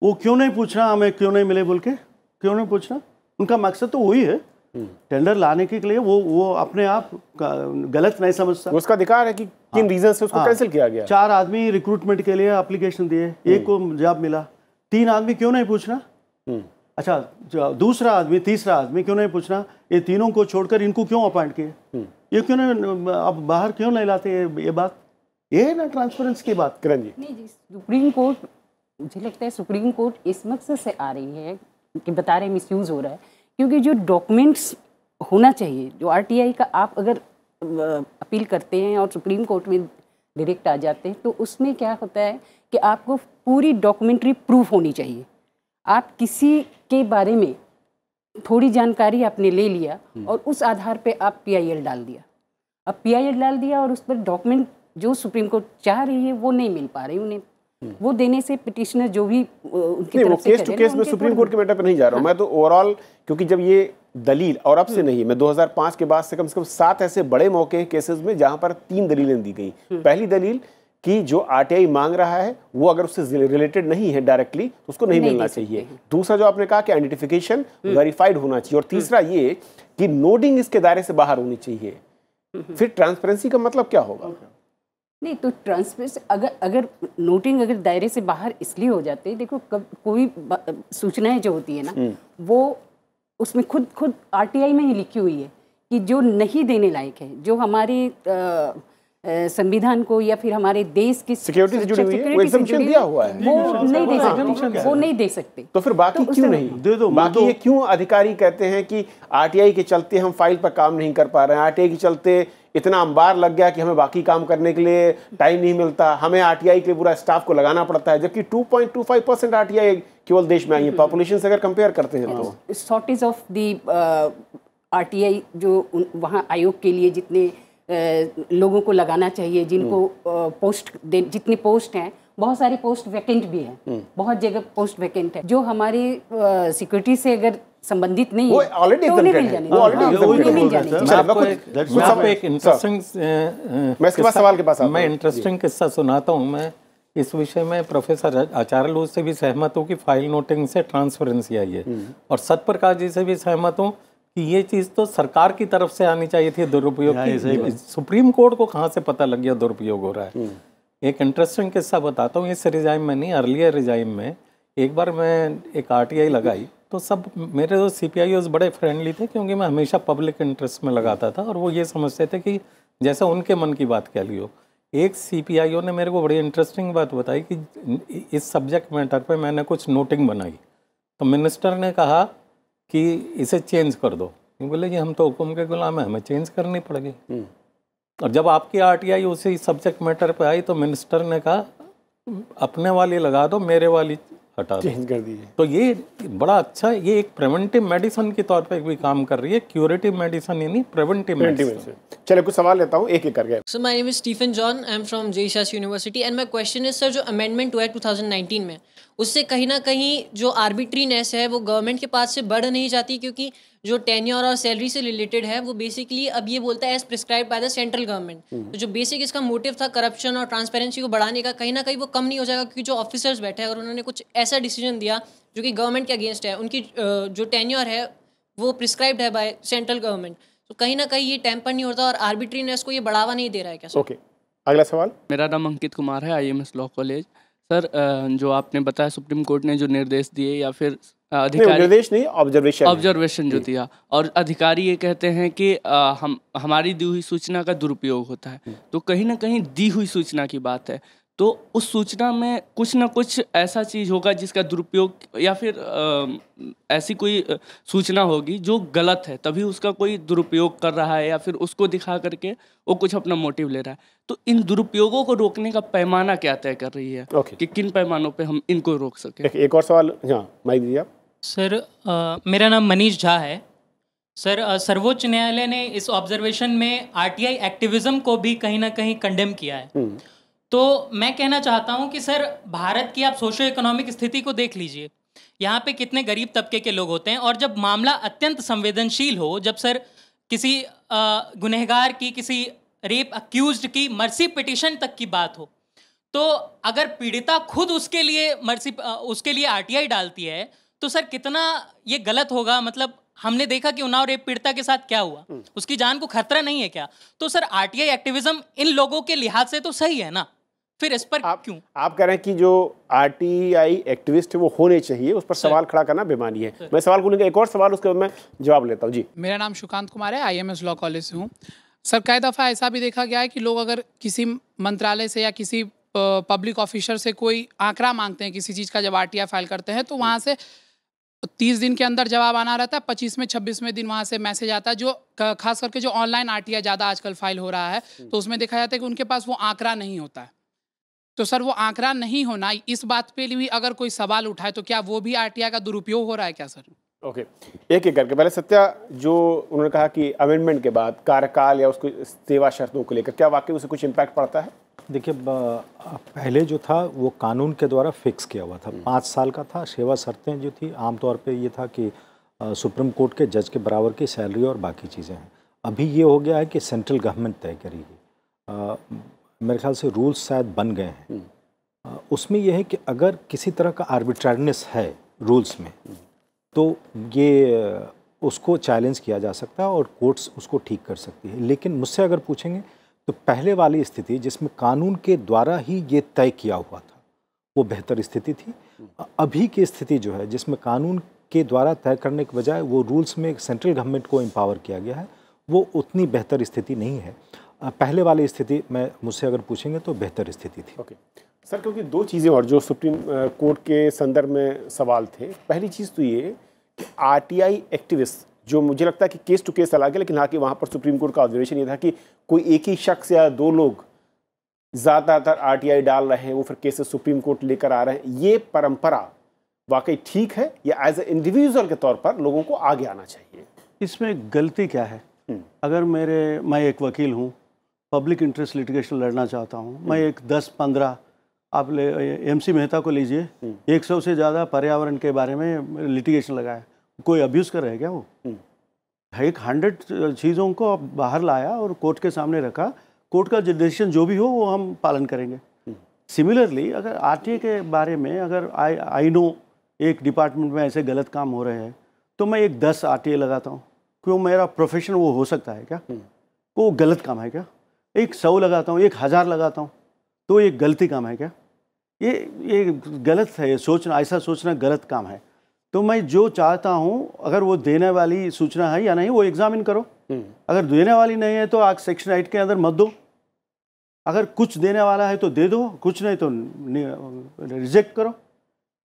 वो क्यों नहीं पूछना हमें क्यों नहीं मिले बोल के क्यों नहीं पूछना उनका मकसद तो वही है टेंडर लाने के लिए वो वो अपने आप गलत नहीं समझता उसका अधिकार है कि किन रीजन हाँ। से उसको कैंसिल हाँ। किया गया चार आदमी रिक्रूटमेंट के लिए एप्लीकेशन दिए एक हम्म। को जॉब मिला तीन आदमी क्यों नहीं पूछना हम्म। अच्छा दूसरा आदमी तीसरा आदमी क्यों नहीं पूछना ये तीनों को छोड़कर इनको क्यों अपॉइंट किए हम्म। ये क्यों नहीं अब बाहर क्यों नहीं लाते ये, बात ये है ना ट्रांसपेरेंस की बात करें जी नहीं जी सुप्रीम कोर्ट मुझे लगता है सुप्रीम कोर्ट इस मकसद से आ रही है कि बता रहे मिस हो रहा है क्योंकि जो डॉक्यूमेंट्स होना चाहिए जो आरटीआई का आप अगर अपील करते हैं और सुप्रीम कोर्ट में डायरेक्ट आ जाते हैं तो उसमें क्या होता है कि आपको पूरी डॉक्यूमेंट्री प्रूफ होनी चाहिए आप किसी के बारे में थोड़ी जानकारी आपने ले लिया हम्म। और उस आधार पे आप पीआईएल डाल दिया अब पीआईएल डाल दिया और उस पर डॉक्यूमेंट जो सुप्रीम कोर्ट चाह रही है वो नहीं मिल पा रही उन्हें वो देने से पिटिशनर जो भी उनकी तरफ वो से केस टू केस में सुप्रीम कोर्ट के मैटर पर नहीं जा रहा हूँ हाँ। मैं तो ओवरऑल क्योंकि जब ये दलील और अब से हम्म। नहीं मैं 2005 के बाद से कम से कम सात ऐसे बड़े मौके केसेस में जहां पर तीन दलीलें दी गई हम्म। पहली दलील कि जो आरटीआई मांग रहा है वो अगर उससे रिलेटेड नहीं है डायरेक्टली तो उसको नहीं, नहीं मिलना चाहिए दूसरा जो आपने कहा कि आइडेंटिफिकेशन वेरीफाइड हम्म। होना चाहिए और तीसरा ये कि नोडिंग इसके दायरे से बाहर होनी चाहिए फिर ट्रांसपेरेंसी का मतलब क्या होगा नहीं तो ट्रांसफर अगर अगर नोटिंग अगर दायरे से बाहर इसलिए हो जाते हैं देखो कब कोई सूचनाएं जो होती है ना हम्म। वो उसमें खुद खुद आरटीआई में ही लिखी हुई है कि जो नहीं देने लायक है जो हमारे संविधान को या फिर हमारे देश की सिक्योरिटी से जुड़ी हुई है वो दिया हुआ है वो नहीं दे सकते वो नहीं दे सकते तो फिर बाकी तो क्यों नहीं दे दो बाकी ये क्यों अधिकारी कहते हैं कि आरटीआई के चलते हम फाइल पर काम नहीं कर पा रहे हैं आरटीआई के चलते इतना अंबार लग गया कि हमें बाकी काम करने के लिए टाइम नहीं मिलता हमें आर के लिए पूरा स्टाफ को लगाना पड़ता है जबकि 2.25 परसेंट आर केवल देश में आई है पॉपुलेशन हम्म। से अगर कंपेयर करते हैं तो शॉर्टेज ऑफ दी आर जो वहाँ आयोग के लिए जितने uh, लोगों को लगाना चाहिए जिनको पोस्ट हम्म। uh, जितनी पोस्ट हैं बहुत सारी पोस्ट वैकेंट भी है हम्म। बहुत जगह पोस्ट वैकेंट है जो हमारी सिक्योरिटी से अगर संबंधित नहीं है तो नहीं मिल इंटरेस्टिंग हाँ, मैं इंटरेस्टिंग किस्सा सुनाता हूँ मैं इस विषय में प्रोफेसर आचार्य से भी सहमत हूँ कि फाइल नोटिंग से ट्रांसपेरेंसी आई है हम्म। और सतप्रकाश जी से भी सहमत हूँ कि ये चीज़ तो सरकार की तरफ से आनी चाहिए थी दुरुपयोग हाँ, की सुप्रीम कोर्ट को कहाँ से पता लग गया दुरुपयोग हो रहा है हम्म। एक इंटरेस्टिंग किस्सा बताता हूँ इस रिजाइम में नहीं अर्लियर रिजाइम में एक बार मैं एक आर लगाई तो सब मेरे जो सी पी बड़े फ्रेंडली थे क्योंकि मैं हमेशा पब्लिक इंटरेस्ट में लगाता था और वो ये समझते थे कि जैसे उनके मन की बात कह ली हो एक सी ने मेरे को बड़ी इंटरेस्टिंग बात बताई कि इस सब्जेक्ट मैटर पे मैंने कुछ नोटिंग बनाई तो मिनिस्टर ने कहा कि इसे चेंज कर दो बोले जी हम तो हुकुम के गुलाम हैं हमें चेंज करनी पड़ेगी हम्म। और जब आपकी आर टी आई उसी सब्जेक्ट मैटर पर आई तो मिनिस्टर ने कहा अपने वाली लगा दो मेरे वाली हटा चेंज कर दीजिए तो ये बड़ा अच्छा ये एक प्रिवेंटिव मेडिसिन के तौर पे भी काम कर रही है क्यूरेटिव मेडिसिन यानी प्रिवेंटिव मेडिसिन चलिए कुछ सवाल लेता हूँ एक एक करके sir my name is Stephen John I am from जेशास university and my question is sir जो अमेंडमेंट हुआ है 2019 में उससे कहीं ना कहीं जो आर्बिट्रीनेस है वो गवर्नमेंट के पास से बढ़ नहीं जाती क्योंकि जो टेन्योर और सैलरी से रिलेटेड है वो बेसिकली अब ये बोलता है as prescribe by the central government तो जो बेसिक इसका मोटिव था करप्शन और ट्रांसपेरेंसी को बढ़ाने का कहीं ना कहीं वो कम नहीं हो जाएगा क्योंकि जो ऑफिसर्स बैठे हैं अगर उन्होंने कुछ ऐसा डिसीजन दिया जो कि गवर्नमेंट के अगेंस्ट है उनकी जो टेन्योर है वो प्रिस्क्राइब्ड है बाय सेंट्रल गवर्नमेंट तो कहीं ना कहीं ये टेम्पर नहीं होता और आर्बिट्रीनेस को ये बढ़ावा नहीं दे रहा है क्या ओके अगला सवाल मेरा नाम अंकित कुमार है I M S law college sir जो आपने बताया सुप्रीम कोर्ट ने जो निर्देश दिए या फिर अधिकारी निर्देश नहीं ऑब्जर्वेशन ऑब्जर्वेशन जो दिया और अधिकारी ये कहते हैं कि हम हमारी दी हुई सूचना का दुरुपयोग होता है हम्म। तो कहीं ना कहीं दी हुई सूचना की बात है तो उस सूचना में कुछ ना कुछ ऐसा चीज़ होगा जिसका दुरुपयोग या फिर आ, ऐसी कोई सूचना होगी जो गलत है तभी उसका कोई दुरुपयोग कर रहा है या फिर उसको दिखा करके वो कुछ अपना मोटिव ले रहा है तो इन दुरुपयोगों को रोकने का पैमाना क्या तय कर रही है okay. कि किन पैमानों पे हम इनको रोक सकें एक और सवाल हाँ माइक दीजिए आप सर आ, मेरा नाम मनीष झा है सर सर्वोच्च न्यायालय ने इस ऑब्जर्वेशन में आरटीआई एक्टिविज्म को भी कहीं ना कहीं कंडेम किया है हम्म। तो मैं कहना चाहता हूँ कि सर भारत की आप सोशो इकोनॉमिक स्थिति को देख लीजिए यहाँ पे कितने गरीब तबके के लोग होते हैं और जब मामला अत्यंत संवेदनशील हो जब सर किसी गुनहगार की किसी रेप अक्यूज की मर्सी पिटिशन तक की बात हो तो अगर पीड़िता खुद उसके लिए मर्सी उसके लिए आर डालती है तो सर कितना ये गलत होगा मतलब हमने देखा कि उन्नाव रेप पीड़िता के साथ क्या हुआ हम्म। उसकी जान को खतरा नहीं है क्या तो सर आरटीआई एक्टिविज्म इन लोगों के लिहाज से तो सही है ना फिर इस पर आप क्यों आप कह रहे हैं कि जो आरटीआई एक्टिविस्ट है वो होने चाहिए उस पर सवाल खड़ा करना बेमानी है मैं सवाल खुलूंगा एक और सवाल उसके बाद मैं जवाब लेता हूँ जी मेरा नाम सुकांत कुमार है आईएमएस लॉ कॉलेज से हूँ सर कई दफ़ा ऐसा भी देखा गया है कि लोग अगर किसी मंत्रालय से या किसी पब्लिक ऑफिसर से कोई आंकड़ा मांगते हैं किसी चीज़ का जब आर फाइल करते हैं तो वहाँ से तीस दिन के अंदर जवाब आना रहता है पच्चीसवें छब्बीसवें दिन वहाँ से मैसेज आता है जो खास करके जो ऑनलाइन आर ज़्यादा आजकल फाइल हो रहा है हम्म। तो उसमें देखा जाता है कि उनके पास वो आंकड़ा नहीं होता है तो सर वो आंकड़ा नहीं होना इस बात पे भी अगर कोई सवाल उठाए तो क्या वो भी आरटीआई का दुरुपयोग हो रहा है क्या सर ओके okay. एक एक करके पहले सत्या जो उन्होंने कहा कि अमेंडमेंट के बाद कार्यकाल या उसको सेवा शर्तों को लेकर क्या वाकई उसे कुछ इम्पैक्ट पड़ता है देखिए पहले जो था वो कानून के द्वारा फिक्स किया हुआ था हम्म। पाँच साल का था सेवा शर्तें जो थी आमतौर पे ये था कि सुप्रीम कोर्ट के जज के बराबर की सैलरी और बाकी चीज़ें हैं अभी ये हो गया है कि सेंट्रल गवर्नमेंट तय करेगी मेरे ख्याल से रूल्स शायद बन गए हैं हम्म। उसमें यह है कि अगर किसी तरह का आर्बिट्रारनेस है रूल्स में तो ये उसको चैलेंज किया जा सकता है और कोर्ट्स उसको ठीक कर सकती है लेकिन मुझसे अगर पूछेंगे तो पहले वाली स्थिति जिसमें कानून के द्वारा ही ये तय किया हुआ था वो बेहतर स्थिति थी हम्म। अभी की स्थिति जो है जिसमें कानून के द्वारा तय करने के बजाय वो रूल्स में सेंट्रल गवर्नमेंट को एम्पावर किया गया है वो उतनी बेहतर स्थिति नहीं है पहले वाली स्थिति में मुझसे अगर पूछेंगे तो बेहतर स्थिति थी ओके सर क्योंकि दो चीज़ें और जो सुप्रीम कोर्ट के संदर्भ में सवाल थे पहली चीज़ तो ये कि आर एक्टिविस्ट जो मुझे लगता है कि केस टू केस अलग है लेकिन हालांकि वहाँ पर सुप्रीम कोर्ट का ऑब्जर्वेशन ये था कि कोई एक ही शख्स या दो लोग ज़्यादातर आर डाल रहे हैं वो फिर केसेस सुप्रीम कोर्ट लेकर आ रहे हैं ये परंपरा वाकई ठीक है या एज ए इंडिविजुअल के तौर पर लोगों को आगे आना चाहिए इसमें गलती क्या है हम्म। अगर मेरे मैं एक वकील हूँ पब्लिक इंटरेस्ट लिटिगेशन लड़ना चाहता हूँ मैं एक दस पंद्रह आप ले एम सी मेहता को लीजिए हम्म। एक सौ से ज़्यादा पर्यावरण के बारे में लिटिगेशन लगाया कोई अब्यूज़ कर रहे क्या वो हम्म। एक हंड्रेड चीज़ों को आप बाहर लाया और कोर्ट के सामने रखा कोर्ट का डिसीजन जो भी हो वो हम पालन करेंगे सिमिलरली हम्म। अगर आर के बारे में अगर आई आई नो एक डिपार्टमेंट में ऐसे गलत काम हो रहे हैं तो मैं एक दस आर लगाता हूँ क्यों मेरा प्रोफेशन वो हो सकता है क्या वो गलत काम है क्या एक सौ लगाता हूँ एक हज़ार लगाता हूँ तो ये गलती काम है क्या ये ये गलत है ये सोचना ऐसा सोचना गलत काम है तो मैं जो चाहता हूँ अगर वो देने वाली सूचना है या नहीं वो एग्जामिन करो हम्म। अगर देने वाली नहीं है तो आप सेक्शन एट के अंदर मत दो अगर कुछ देने वाला है तो दे दो कुछ नहीं तो रिजेक्ट करो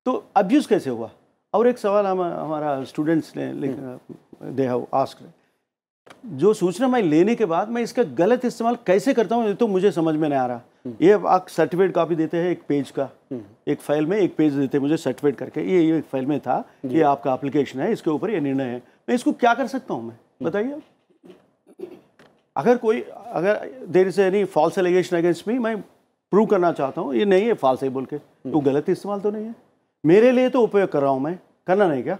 तो अब्यूज़ कैसे हुआ और एक सवाल हम हमारा स्टूडेंट्स ने हम्म। दे आस्क आस्क जो सूचना मैं लेने के बाद मैं इसका गलत इस्तेमाल कैसे करता हूँ ये तो मुझे समझ में नहीं आ रहा हम्म। ये आप सर्टिफिकेट कॉपी देते हैं एक पेज का हम्म। एक फाइल में एक पेज देते हैं मुझे सर्टिफिकेट करके ये ये एक फाइल में था ये आपका एप्लीकेशन है इसके ऊपर ये निर्णय है मैं इसको क्या कर सकता हूँ मैं हम्म। बताइए अगर कोई अगर देर से यानी फॉल्स एलिगेशन अगेंस्ट मी मैं प्रूव करना चाहता हूँ ये नहीं है फॉल्स है बोल के तो गलत इस्तेमाल तो नहीं है मेरे लिए तो उपयोग कर रहा हूँ मैं करना नहीं क्या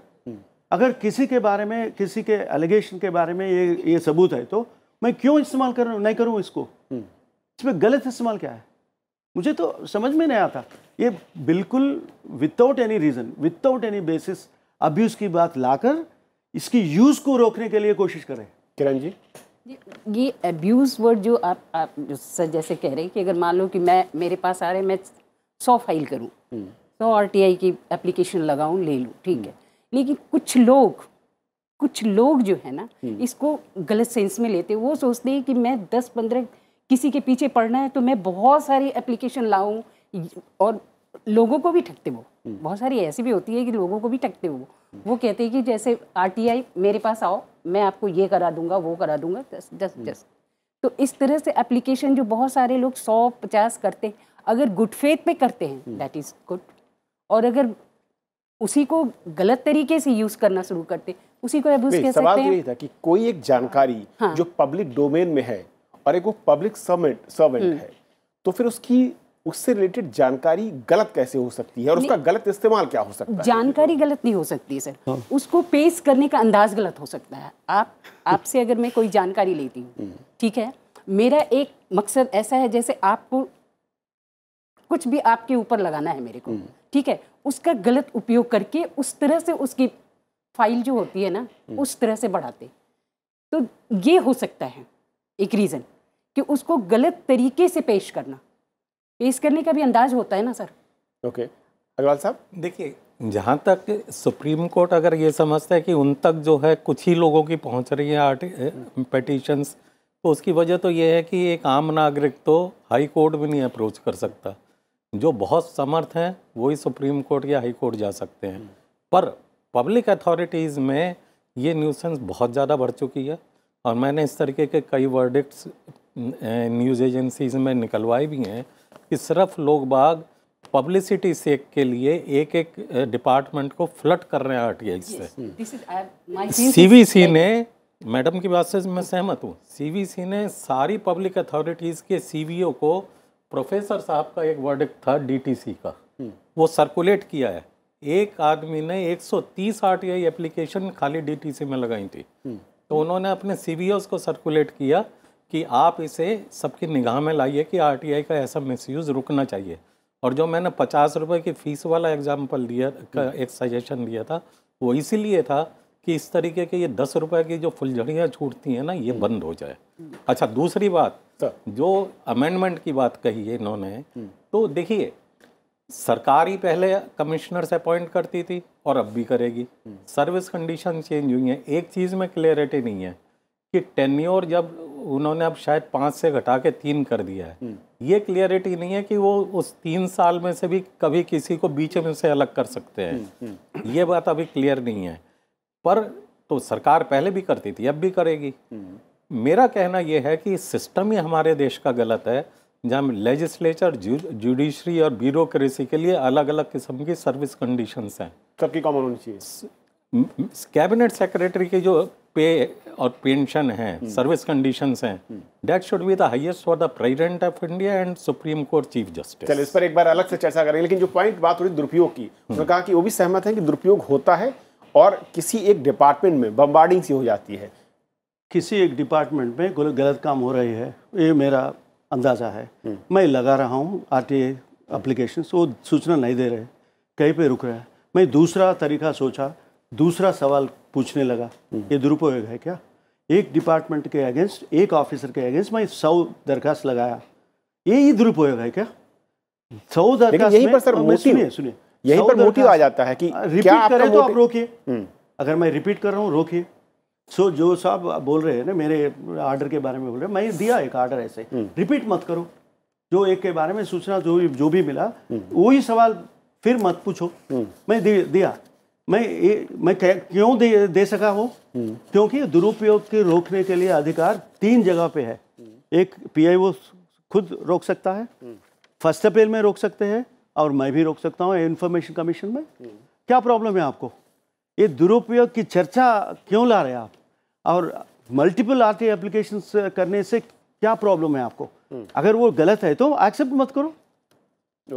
अगर किसी के बारे में किसी के एलिगेशन के बारे में ये ये सबूत है तो मैं क्यों इस्तेमाल कर नहीं करूँ इसको हम्म। इसमें गलत इस्तेमाल क्या है मुझे तो समझ में नहीं आता ये बिल्कुल without any reason without any basis abuse की बात लाकर इसकी यूज़ को रोकने के लिए कोशिश करें किरण जी ये अब्यूज़ वर्ड जो आप आप सर जैसे कह रहे हैं कि अगर मान लो कि मैं मेरे पास आ रहे मैं सौ फाइल करूँ हम्म। सौ आर की एप्लीकेशन लगाऊँ ले लूँ ठीक हम्म। है लेकिन कुछ लोग कुछ लोग जो है ना हम्म। इसको गलत सेंस में लेते वो सोचते हैं कि मैं दस पंद्रह किसी के पीछे पढ़ना है तो मैं बहुत सारी एप्लीकेशन लाऊं और लोगों को भी ठगते वो हम्म। बहुत सारी ऐसी भी होती है कि लोगों को भी ठगते वो हम्म। वो कहते हैं कि जैसे आरटीआई मेरे पास आओ मैं आपको ये करा दूंगा वो करा दूंगा जस्ट जस्ट जस्ट तो इस तरह से एप्लीकेशन जो बहुत सारे लोग सौ पचास करते हैं अगर गुड फेथ पे करते हैं दैट इज़ गुड और अगर उसी को गलत तरीके से यूज करना शुरू करते उसी को अब्यूज कह सवाल सकते तो यही था कि कोई एक जानकारी हाँ। जो पब्लिक डोमेन में है और एक वो पब्लिक सर्वेंट सर्वेंट है तो फिर उसकी उससे रिलेटेड जानकारी गलत कैसे हो सकती है और उसका गलत इस्तेमाल क्या हो सकता है जानकारी गलत नहीं हो सकती सर हाँ। उसको पेश करने का अंदाज गलत हो सकता है आप आपसे अगर मैं कोई जानकारी लेती हूँ हम्म। ठीक है मेरा एक मकसद ऐसा है जैसे आपको कुछ भी आपके ऊपर लगाना है मेरे को हम्म। ठीक है उसका गलत उपयोग करके उस तरह से उसकी फाइल जो होती है ना हम्म। उस तरह से बढ़ाते तो ये हो सकता है एक रीज़न कि उसको गलत तरीके से पेश करना पेश करने का भी अंदाज होता है ना सर ओके okay. अग्रवाल साहब देखिए जहाँ तक सुप्रीम कोर्ट अगर ये समझता है कि उन तक जो है कुछ ही लोगों की पहुँच रही है आर्ट पटिशन्स तो उसकी वजह तो ये है कि एक आम नागरिक तो हाई कोर्ट भी नहीं अप्रोच कर सकता जो बहुत समर्थ हैं वही सुप्रीम कोर्ट या हाई कोर्ट जा सकते हैं पर पब्लिक अथॉरिटीज़ में ये न्यूसेंस बहुत ज़्यादा बढ़ चुकी है और मैंने इस तरीके के कई वर्डिक्ट्स न्यूज़ एजेंसीज में निकलवाए भी हैं कि सिर्फ लोग बाग पब्लिसिटी सेक के लिए एक एक डिपार्टमेंट को फ्लट कर रहे हैं आर टी से सी सी ने मैडम की बात से मैं सहमत हूँ सी ने सारी पब्लिक अथॉरिटीज़ के ओ को प्रोफेसर साहब का एक वर्ड था डीटीसी का हम्म। वो सर्कुलेट किया है एक आदमी ने 130 आरटीआई एप्लीकेशन खाली डीटीसी में लगाई थी हम्म। तो उन्होंने अपने सी को सर्कुलेट किया कि आप इसे सबकी निगाह में लाइए कि आरटीआई का ऐसा मिसयूज़ रुकना चाहिए और जो मैंने पचास रुपये की फ़ीस वाला एग्जाम्पल दिया का हम्म। एक सजेशन दिया था वो इसीलिए था कि इस तरीके के ये दस रुपए की जो फुलझड़ियाँ छूटती हैं ना ये हम्म। बंद हो जाए अच्छा दूसरी बात जो अमेंडमेंट की बात कही है इन्होंने हम्म। तो देखिए सरकार ही पहले कमिश्नर्स अपॉइंट करती थी और अब भी करेगी सर्विस कंडीशन चेंज हुई हैं एक चीज़ में क्लियरिटी नहीं है कि टेन्योर जब उन्होंने अब शायद पाँच से घटा के तीन कर दिया है हम्म। ये क्लियरिटी नहीं है कि वो उस तीन साल में से भी कभी किसी को बीच में से अलग कर सकते हैं ये बात अभी क्लियर नहीं है पर तो सरकार पहले भी करती थी अब भी करेगी हम्म। मेरा कहना यह है कि सिस्टम ही हमारे देश का गलत है जहाँ लेजिस्लेचर जुडिशरी और ब्यूरोक्रेसी के लिए अलग अलग किस्म की सर्विस कंडीशंस हैं सबकी कॉमन होनी चाहिए कैबिनेट सेक्रेटरी की जो पे और पेंशन है सर्विस कंडीशंस हैं that should be the highest for the president of India and supreme court chief justice चलिए इस पर एक बार अलग से चर्चा करेंगे लेकिन जो पॉइंट बात हो रही दुरुपयोग की हम्म। उन्होंने कहा कि वो भी सहमत है कि दुरुपयोग होता है और किसी एक डिपार्टमेंट में बम्बार्डिंग सी हो जाती है किसी एक डिपार्टमेंट में गलत काम हो रही है ये मेरा अंदाज़ा है हम्म। मैं लगा रहा हूँ आर टी अप्लीकेशन वो सूचना नहीं दे रहे कहीं पे रुक रहे हैं मैं दूसरा तरीका सोचा दूसरा सवाल पूछने लगा हम्म। ये दुरुपयोग है क्या एक डिपार्टमेंट के अगेंस्ट एक ऑफिसर के अगेंस्ट मैं सौ दरखास्त लगाया यही दुरुपयोग है क्या सौ दरखास्त यही पर सर सुनिए सुनिए यहीं पर मोटिव आ जाता है कि रिपीट करें तो आप रोकिए हम्म। अगर मैं रिपीट कर रहा हूँ रोकिए सो जो साहब बोल रहे हैं ना मेरे आर्डर के बारे में बोल रहे हैं मैं दिया एक आर्डर ऐसे रिपीट हम्म। मत करो जो एक के बारे में सूचना जो जो भी मिला हम्म। वही सवाल फिर मत पूछो मैं दिया मैं ए, मैं क्यों दे, दे सका हूँ क्योंकि दुरुपयोग के रोकने के लिए अधिकार तीन जगह पे है एक पीआईओ खुद रोक सकता है फर्स्ट अपील में रोक सकते हैं और मैं भी रोक सकता हूँ इन्फॉर्मेशन कमीशन में क्या प्रॉब्लम है आपको ये दुरुपयोग की चर्चा क्यों ला रहे हैं आप और मल्टीपल आर टी करने से क्या प्रॉब्लम है आपको hmm. अगर वो गलत है तो एक्सेप्ट मत करो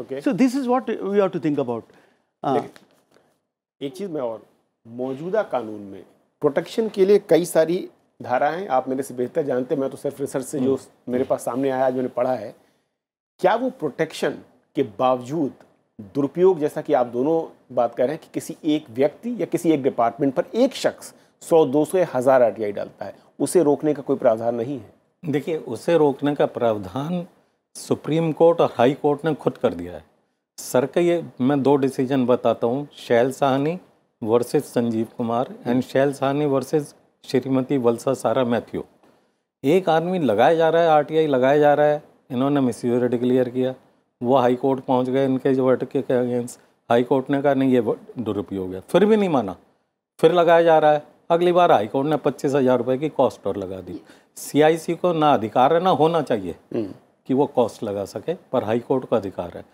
okay so this is what we have to think about एक चीज़ मैं और मौजूदा कानून में प्रोटेक्शन के लिए कई सारी धाराएं आप मेरे से बेहतर जानते हैं मैं तो सिर्फ रिसर्च से जो hmm. मेरे पास सामने आया आज मैंने पढ़ा है क्या वो प्रोटेक्शन के बावजूद दुरुपयोग जैसा कि आप दोनों बात कर रहे हैं कि किसी एक व्यक्ति या किसी एक डिपार्टमेंट पर एक शख्स सौ दो सौ या हज़ार आर डालता है उसे रोकने का कोई प्रावधान नहीं है देखिए उसे रोकने का प्रावधान सुप्रीम कोर्ट और हाई कोर्ट ने खुद कर दिया है सर का ये मैं दो डिसीजन बताता हूँ Shail Sahni versus Sanjeev Kumar and Shail Sahni versus Shrimati Valsa Sara Mathew एक आदमी लगाया जा रहा है आर लगाया जा रहा है इन्होंने मिस डिक्लेयर किया वो हाई कोर्ट पहुंच गए इनके जो वर्ट के अगेंस्ट हाई कोर्ट ने कहा नहीं ये दुरुपयोग है फिर भी नहीं माना फिर लगाया जा रहा है अगली बार हाई कोर्ट ने पच्चीस हज़ार रुपये की कॉस्ट और लगा दी सीआईसी को ना अधिकार है ना होना चाहिए हम्म। कि वो कॉस्ट लगा सके पर हाई कोर्ट का अधिकार है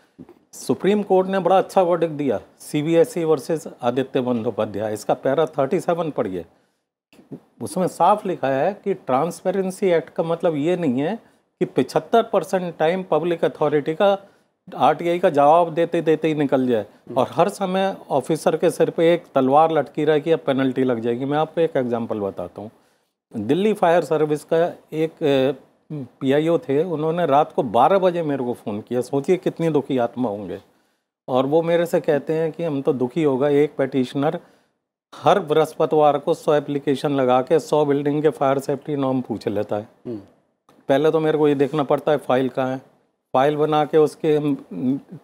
सुप्रीम कोर्ट ने बड़ा अच्छा वर्डिक दिया C B S E versus Aditya Bandopadhyay इसका पैरा थर्टी सेवन पढ़िए उसमें साफ लिखा है कि ट्रांसपेरेंसी एक्ट का मतलब ये नहीं है कि पिछहत्तर परसेंट टाइम पब्लिक अथॉरिटी का आरटीआई का जवाब देते देते ही निकल जाए और हर समय ऑफिसर के सिर पे एक तलवार लटकी रहे कि अब पेनल्टी लग जाएगी मैं आपको एक एग्जांपल बताता हूँ दिल्ली फायर सर्विस का एक पीआईओ थे उन्होंने रात को 12 बजे मेरे को फ़ोन किया सोचिए कितनी दुखी आत्मा होंगे और वो मेरे से कहते हैं कि हम तो दुखी होगा एक पटिशनर हर बृहस्पतिवार को सौ एप्लीकेशन लगा के सौ बिल्डिंग के फायर सेफ्टी नॉर्म पूछ लेता है हम्म। पहले तो मेरे को ये देखना पड़ता है फाइल कहाँ है फाइल बना के उसके हम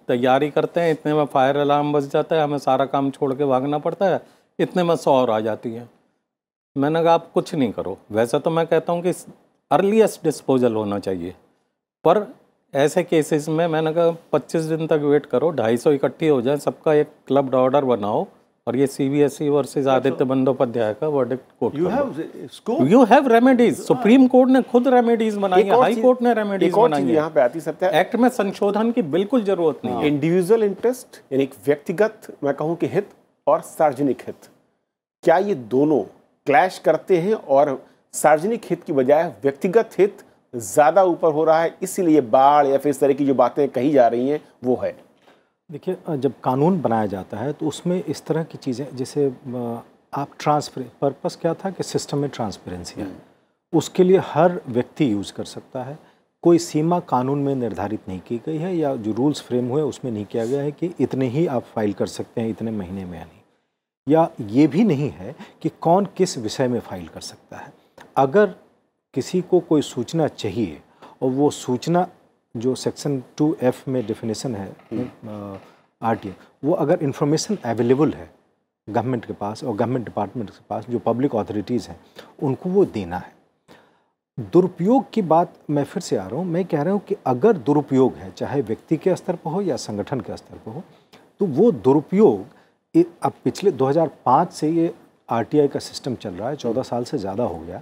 तैयारी करते हैं इतने में फायर अलार्म बज जाता है हमें सारा काम छोड़ के भागना पड़ता है इतने में सौ और आ जाती है मैंने कहा आप कुछ नहीं करो वैसा तो मैं कहता हूँ कि अर्लीस्ट डिस्पोजल होना चाहिए पर ऐसे केसेस में मैंने कहा पच्चीस दिन तक वेट करो सौ इकट्ठी हो जाए सबका एक क्लब ऑर्डर बनाओ और ये सीबीएसई वर्सेस आदित्य बंदोपाध्याय का verdict court you have scope you have remedies supreme court ने खुद रेमेडीज बनाई है हाई कोर्ट ने रेमेडीज बनाई है यहाँ पे आती सत्य एक्ट में संशोधन की बिल्कुल जरूरत नहीं है इंडिविजुअल इंटरेस्ट यानी व्यक्तिगत मैं कहूँ कि हित और सार्वजनिक हित क्या ये दोनों क्लैश करते हैं और सार्वजनिक हित की बजाय व्यक्तिगत हित ज़्यादा ऊपर हो रहा है इसीलिए बाढ़ या फिर इस तरह की जो बातें कही जा रही हैं वो है देखिए जब कानून बनाया जाता है तो उसमें इस तरह की चीज़ें जैसे आप ट्रांसफर पर्पस क्या था कि सिस्टम में ट्रांसपेरेंसी है हम्म। उसके लिए हर व्यक्ति यूज़ कर सकता है कोई सीमा कानून में निर्धारित नहीं की गई है या जो रूल्स फ्रेम हुए उसमें नहीं किया गया है कि इतने ही आप फाइल कर सकते हैं इतने महीने में या नहीं या ये भी नहीं है कि कौन किस विषय में फाइल कर सकता है अगर किसी को कोई सूचना चाहिए और वो सूचना जो सेक्शन टू एफ में डेफिनेशन है हम्म। आर टी वो अगर इन्फॉर्मेशन अवेलेबल है गवर्नमेंट के पास और गवर्नमेंट डिपार्टमेंट के पास जो पब्लिक अथॉरिटीज़ हैं उनको वो देना है दुरुपयोग की बात मैं फिर से आ रहा हूँ मैं कह रहा हूँ कि अगर दुरुपयोग है चाहे व्यक्ति के स्तर पर हो या संगठन के स्तर पर हो तो वो दुरुपयोग अब पिछले 2005 से ये आरटीआई का सिस्टम चल रहा है 14 साल से ज़्यादा हो गया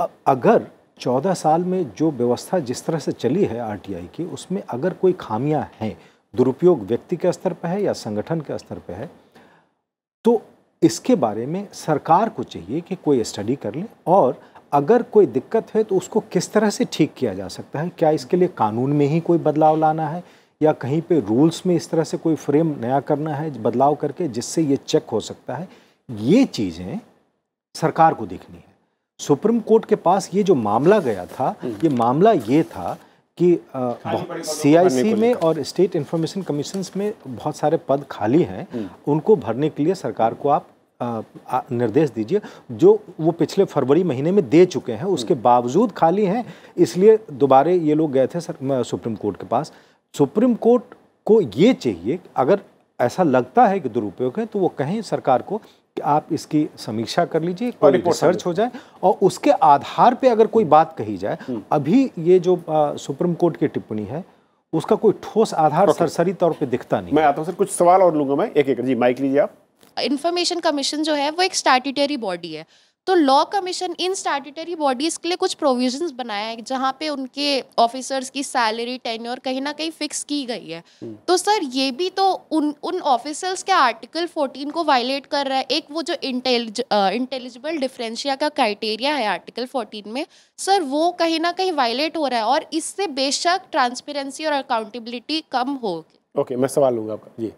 अब अगर चौदह साल में जो व्यवस्था जिस तरह से चली है आरटीआई की उसमें अगर कोई खामियां हैं दुरुपयोग व्यक्ति के स्तर पर है या संगठन के स्तर पर है तो इसके बारे में सरकार को चाहिए कि कोई स्टडी कर ले और अगर कोई दिक्कत है तो उसको किस तरह से ठीक किया जा सकता है क्या इसके लिए कानून में ही कोई बदलाव लाना है या कहीं पे रूल्स में इस तरह से कोई फ्रेम नया करना है बदलाव करके जिससे ये चेक हो सकता है ये चीज़ें सरकार को देखनी है सुप्रीम कोर्ट के पास ये जो मामला गया था हम्म। ये मामला ये था कि सी आई सी में और स्टेट इंफॉर्मेशन कमीशन में बहुत सारे पद खाली हैं हम्म। उनको भरने के लिए सरकार को आप आ, निर्देश दीजिए जो वो पिछले फरवरी महीने में दे चुके हैं उसके हम्म। बावजूद खाली हैं इसलिए दोबारे ये लोग गए थे सर सुप्रीम कोर्ट के पास सुप्रीम कोर्ट को ये चाहिए अगर ऐसा लगता है कि दुरुपयोग है तो वो कहें सरकार को आप इसकी समीक्षा कर लीजिए कोई रिसर्च हो जाए और उसके आधार पे अगर कोई बात कही जाए हम्म। अभी ये जो आ, सुप्रीम कोर्ट की टिप्पणी है उसका कोई ठोस आधार सरसरी तौर पे दिखता नहीं मैं आता हूँ सर कुछ सवाल और लूंगा मैं एक एक जी माइक लीजिए आप इन्फॉर्मेशन कमीशन जो है वो एक स्टैट्यूटरी बॉडी है तो law commission in statutory bodies के लिए कुछ प्रोविजंस बनाया है जहाँ पे उनके ऑफिसर्स की सैलरी टेन्योर कहीं ना कहीं फिक्स की गई है hmm. तो सर ये भी तो उन उन ऑफिसर्स के आर्टिकल 14 को वायलेट कर रहा है एक वो जो इंटेलिज इंटेलिजिबल डिफ्रेंशिया का क्राइटेरिया है आर्टिकल 14 में सर वो कहीं ना कहीं वायलेट हो रहा है और इससे बेशक ट्रांसपेरेंसी और अकाउंटेबिलिटी कम होगी ओके okay, मैं सवाल लूँगा आपका जी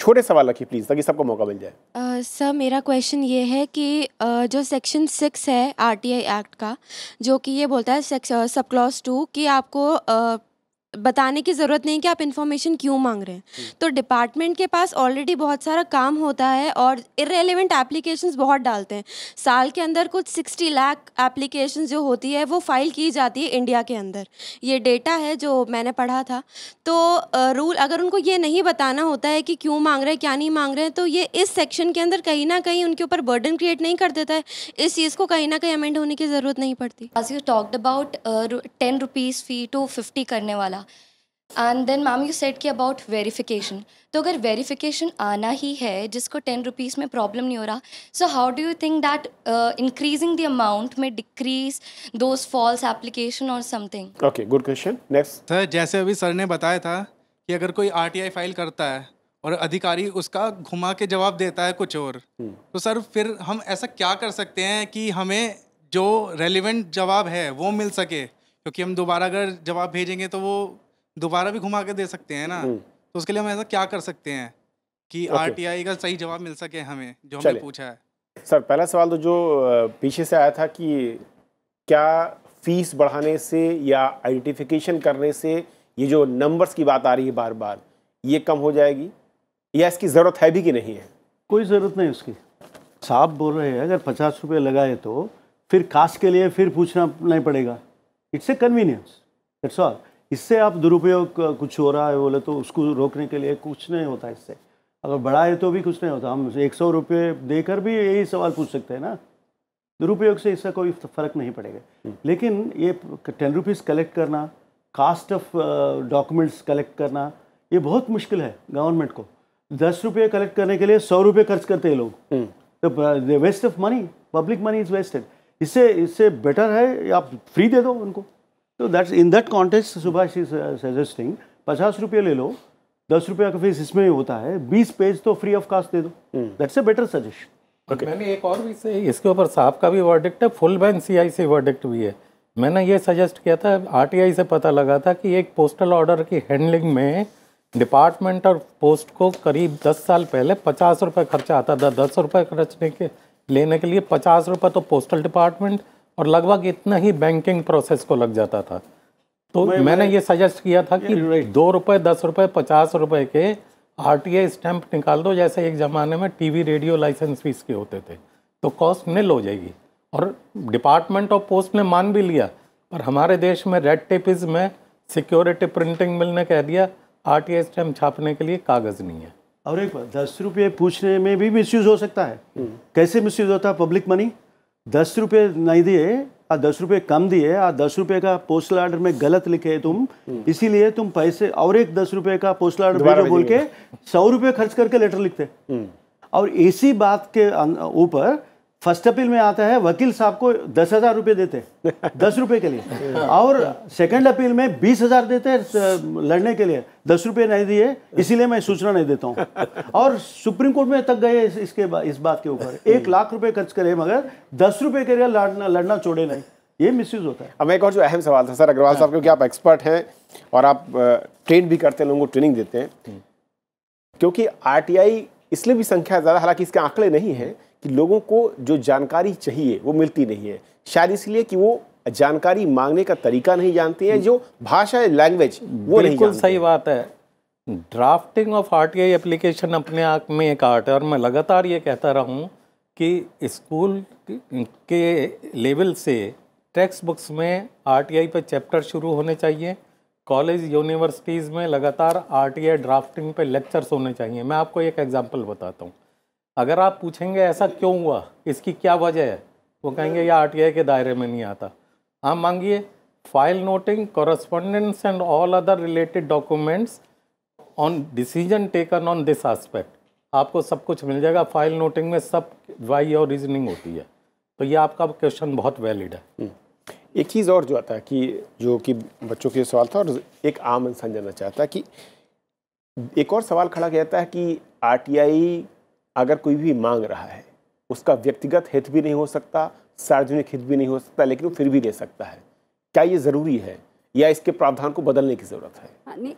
छोटे सवाल रखिए प्लीज़ ताकि सबको मौका मिल जाए सर uh, मेरा क्वेश्चन ये है कि uh, जो सेक्शन सिक्स है आरटीआई एक्ट का जो कि ये बोलता है सब क्लॉज टू कि आपको uh, बताने की ज़रूरत नहीं कि आप इन्फॉर्मेशन क्यों मांग रहे हैं तो डिपार्टमेंट के पास ऑलरेडी बहुत सारा काम होता है और इरेलीवेंट एप्लीकेशन बहुत डालते हैं साल के अंदर कुछ सिक्सटी लाख एप्लीकेशन जो होती है वो फाइल की जाती है इंडिया के अंदर ये डेटा है जो मैंने पढ़ा था तो रूल अगर उनको ये नहीं बताना होता है कि क्यों मांग रहे हैं क्या नहीं मांग रहे हैं तो ये इस सेक्शन के अंदर कहीं ना कहीं उनके ऊपर बर्डन क्रिएट नहीं कर देता है इस चीज़ को कहीं ना कहीं अमेंड होने की ज़रूरत नहीं पड़ती you talked about ten rupees fee to fifty करने वाला and then ma'am you said की अबाउट वेरीफिकेशन तो अगर वेरीफिकेशन आना ही है जिसको टेन रुपीज़ में प्रॉब्लम नहीं हो रहा so how do you think that increasing the amount में डिक्रीज दोज फॉल्स एप्लीकेशन और something okay good question next sir जैसे अभी सर ने बताया था कि अगर कोई आर फाइल करता है और अधिकारी उसका घुमा के जवाब देता है कुछ और hmm. तो सर फिर हम ऐसा क्या कर सकते हैं कि हमें जो रेलिवेंट जवाब है वो मिल सके क्योंकि हम दोबारा अगर जवाब भेजेंगे तो वो दोबारा भी घुमा के दे सकते हैं ना हम्म। तो उसके लिए हम ऐसा क्या कर सकते हैं कि आर का सही जवाब मिल सके हमें जो हमने पूछा है सर पहला सवाल तो जो पीछे से आया था कि क्या फीस बढ़ाने से या आइडेंटिफिकेशन करने से ये जो नंबर्स की बात आ रही है बार बार ये कम हो जाएगी या इसकी ज़रूरत है भी कि नहीं है कोई ज़रूरत नहीं उसकी साहब बोल रहे हैं अगर पचास रुपये लगाए तो फिर कास्ट के लिए फिर पूछना नहीं पड़ेगा it's a convenience it's all इससे आप दुरुपयोग कुछ हो रहा है बोले तो उसको रोकने के लिए कुछ नहीं होता इससे अगर बड़ा है तो भी कुछ नहीं होता हम एक सौ रुपये देकर भी यही सवाल पूछ सकते हैं ना दुरुपयोग से इसका कोई फ़र्क नहीं पड़ेगा हम्म। लेकिन ये टेन रुपीज़ कलेक्ट करना कास्ट ऑफ डॉक्यूमेंट्स कलेक्ट करना ये बहुत मुश्किल है गवर्नमेंट को दस रुपये कलेक्ट करने के लिए सौ रुपये खर्च करते हैं लोग हम्म। तो waste of money public money is wasted इससे इससे बेटर है आप फ्री दे दो उनको तो that's in that context Subhash is suggesting पचास रुपये ले लो दस रुपये का फीस इसमें ही होता है बीस पेज तो फ्री ऑफ कास्ट दे दो that's a better suggestion okay. मैंने एक और भी से इसके ऊपर साहब का भी वर्डिक्ट है फुल बैन सीआईसी वर्डिक्ट भी है मैंने ये सजेस्ट किया था आरटीआई से पता लगा था कि एक पोस्टल ऑर्डर की हैंडलिंग में डिपार्टमेंट और पोस्ट को करीब दस साल पहले पचास रुपये खर्चा आता था दस रुपये खर्चने के लेने के लिए पचास रुपये तो पोस्टल डिपार्टमेंट और लगभग इतना ही बैंकिंग प्रोसेस को लग जाता था तो मैं, मैंने मैं, ये सजेस्ट किया था कि दो रुपये दस रुपये पचास रुपये के आर टी आई स्टैंप निकाल दो जैसे एक ज़माने में T V radio licence fees के होते थे तो कॉस्ट निल हो जाएगी और डिपार्टमेंट ऑफ पोस्ट ने मान भी लिया पर हमारे देश में रेड टेपिज में सिक्योरिटी प्रिंटिंग मिल ने कह दिया आर टी आई स्टैम्प छापने के लिए कागज़ नहीं है और एक दस रुपये पूछने में भी यूज हो सकता है हम्म। कैसे मिसयूज़ होता है पब्लिक मनी दस रुपये नहीं दिए आ दस रुपये कम दिए आ दस रुपये का पोस्टल आर्डर में गलत लिखे तुम हम्म। इसीलिए तुम पैसे और एक दस रुपये का पोस्टल आर्डर भेजो बोल के सौ रुपये खर्च करके लेटर लिखते हम्म। और इसी बात के अं-, ऊपर फर्स्ट अपील में आता है वकील साहब को दस हजार रुपये देते दस रुपये के लिए और सेकंड अपील में बीस हजार देते लड़ने के लिए दस रुपये नहीं दिए इसीलिए मैं सूचना नहीं देता हूँ और सुप्रीम कोर्ट में तक गए इस, इसके बा, इस बात के ऊपर एक लाख रुपए खर्च करे मगर दस रुपये के लिए लड़ना लड़ना छोड़े नहीं ये मिस होता है अब एक और जो अहम सवाल था सर अग्रवाल साहब क्योंकि आप एक्सपर्ट हैं और आप ट्रेन भी करते हैं लोगों को ट्रेनिंग देते हैं क्योंकि आर इसलिए भी संख्या ज़्यादा हालांकि इसके आंकड़े नहीं हैं कि लोगों को जो जानकारी चाहिए वो मिलती नहीं है शायद इसलिए कि वो जानकारी मांगने का तरीका नहीं जानते हैं जो भाषा लैंग्वेज वो बिल्कुल सही बात है drafting of R T application अपने आप में एक आर्ट है और मैं लगातार ये कहता रहा हूँ कि स्कूल के लेवल से टेक्स्ट बुक्स में आर टी आई पर चैप्टर शुरू होने चाहिए कॉलेज यूनिवर्सिटीज़ में लगातार आर टी आई ड्राफ्टिंग पे लेक्चर्स होने चाहिए मैं आपको एक एग्जांपल बताता हूँ अगर आप पूछेंगे ऐसा क्यों हुआ इसकी क्या वजह है वो कहेंगे ये आर के दायरे में नहीं आता आप हाँ, मांगिए file noting correspondence and all other related documents on decision taken on this aspect आपको सब कुछ मिल जाएगा फाइल नोटिंग में सब वाई और रीजनिंग होती है तो ये आपका क्वेश्चन बहुत वैलिड है हम्म। एक चीज़ और जो आता है कि जो कि बच्चों के सवाल था और एक आम इंसान जानना चाहता है कि एक और सवाल खड़ा किया जाता है कि आरटीआई अगर कोई भी मांग रहा है उसका व्यक्तिगत हित भी नहीं हो सकता सार्वजनिक हित भी नहीं हो सकता लेकिन वो फिर भी ले सकता है क्या ये ज़रूरी है या इसके प्रावधान को बदलने की ज़रूरत है हाँ, नहीं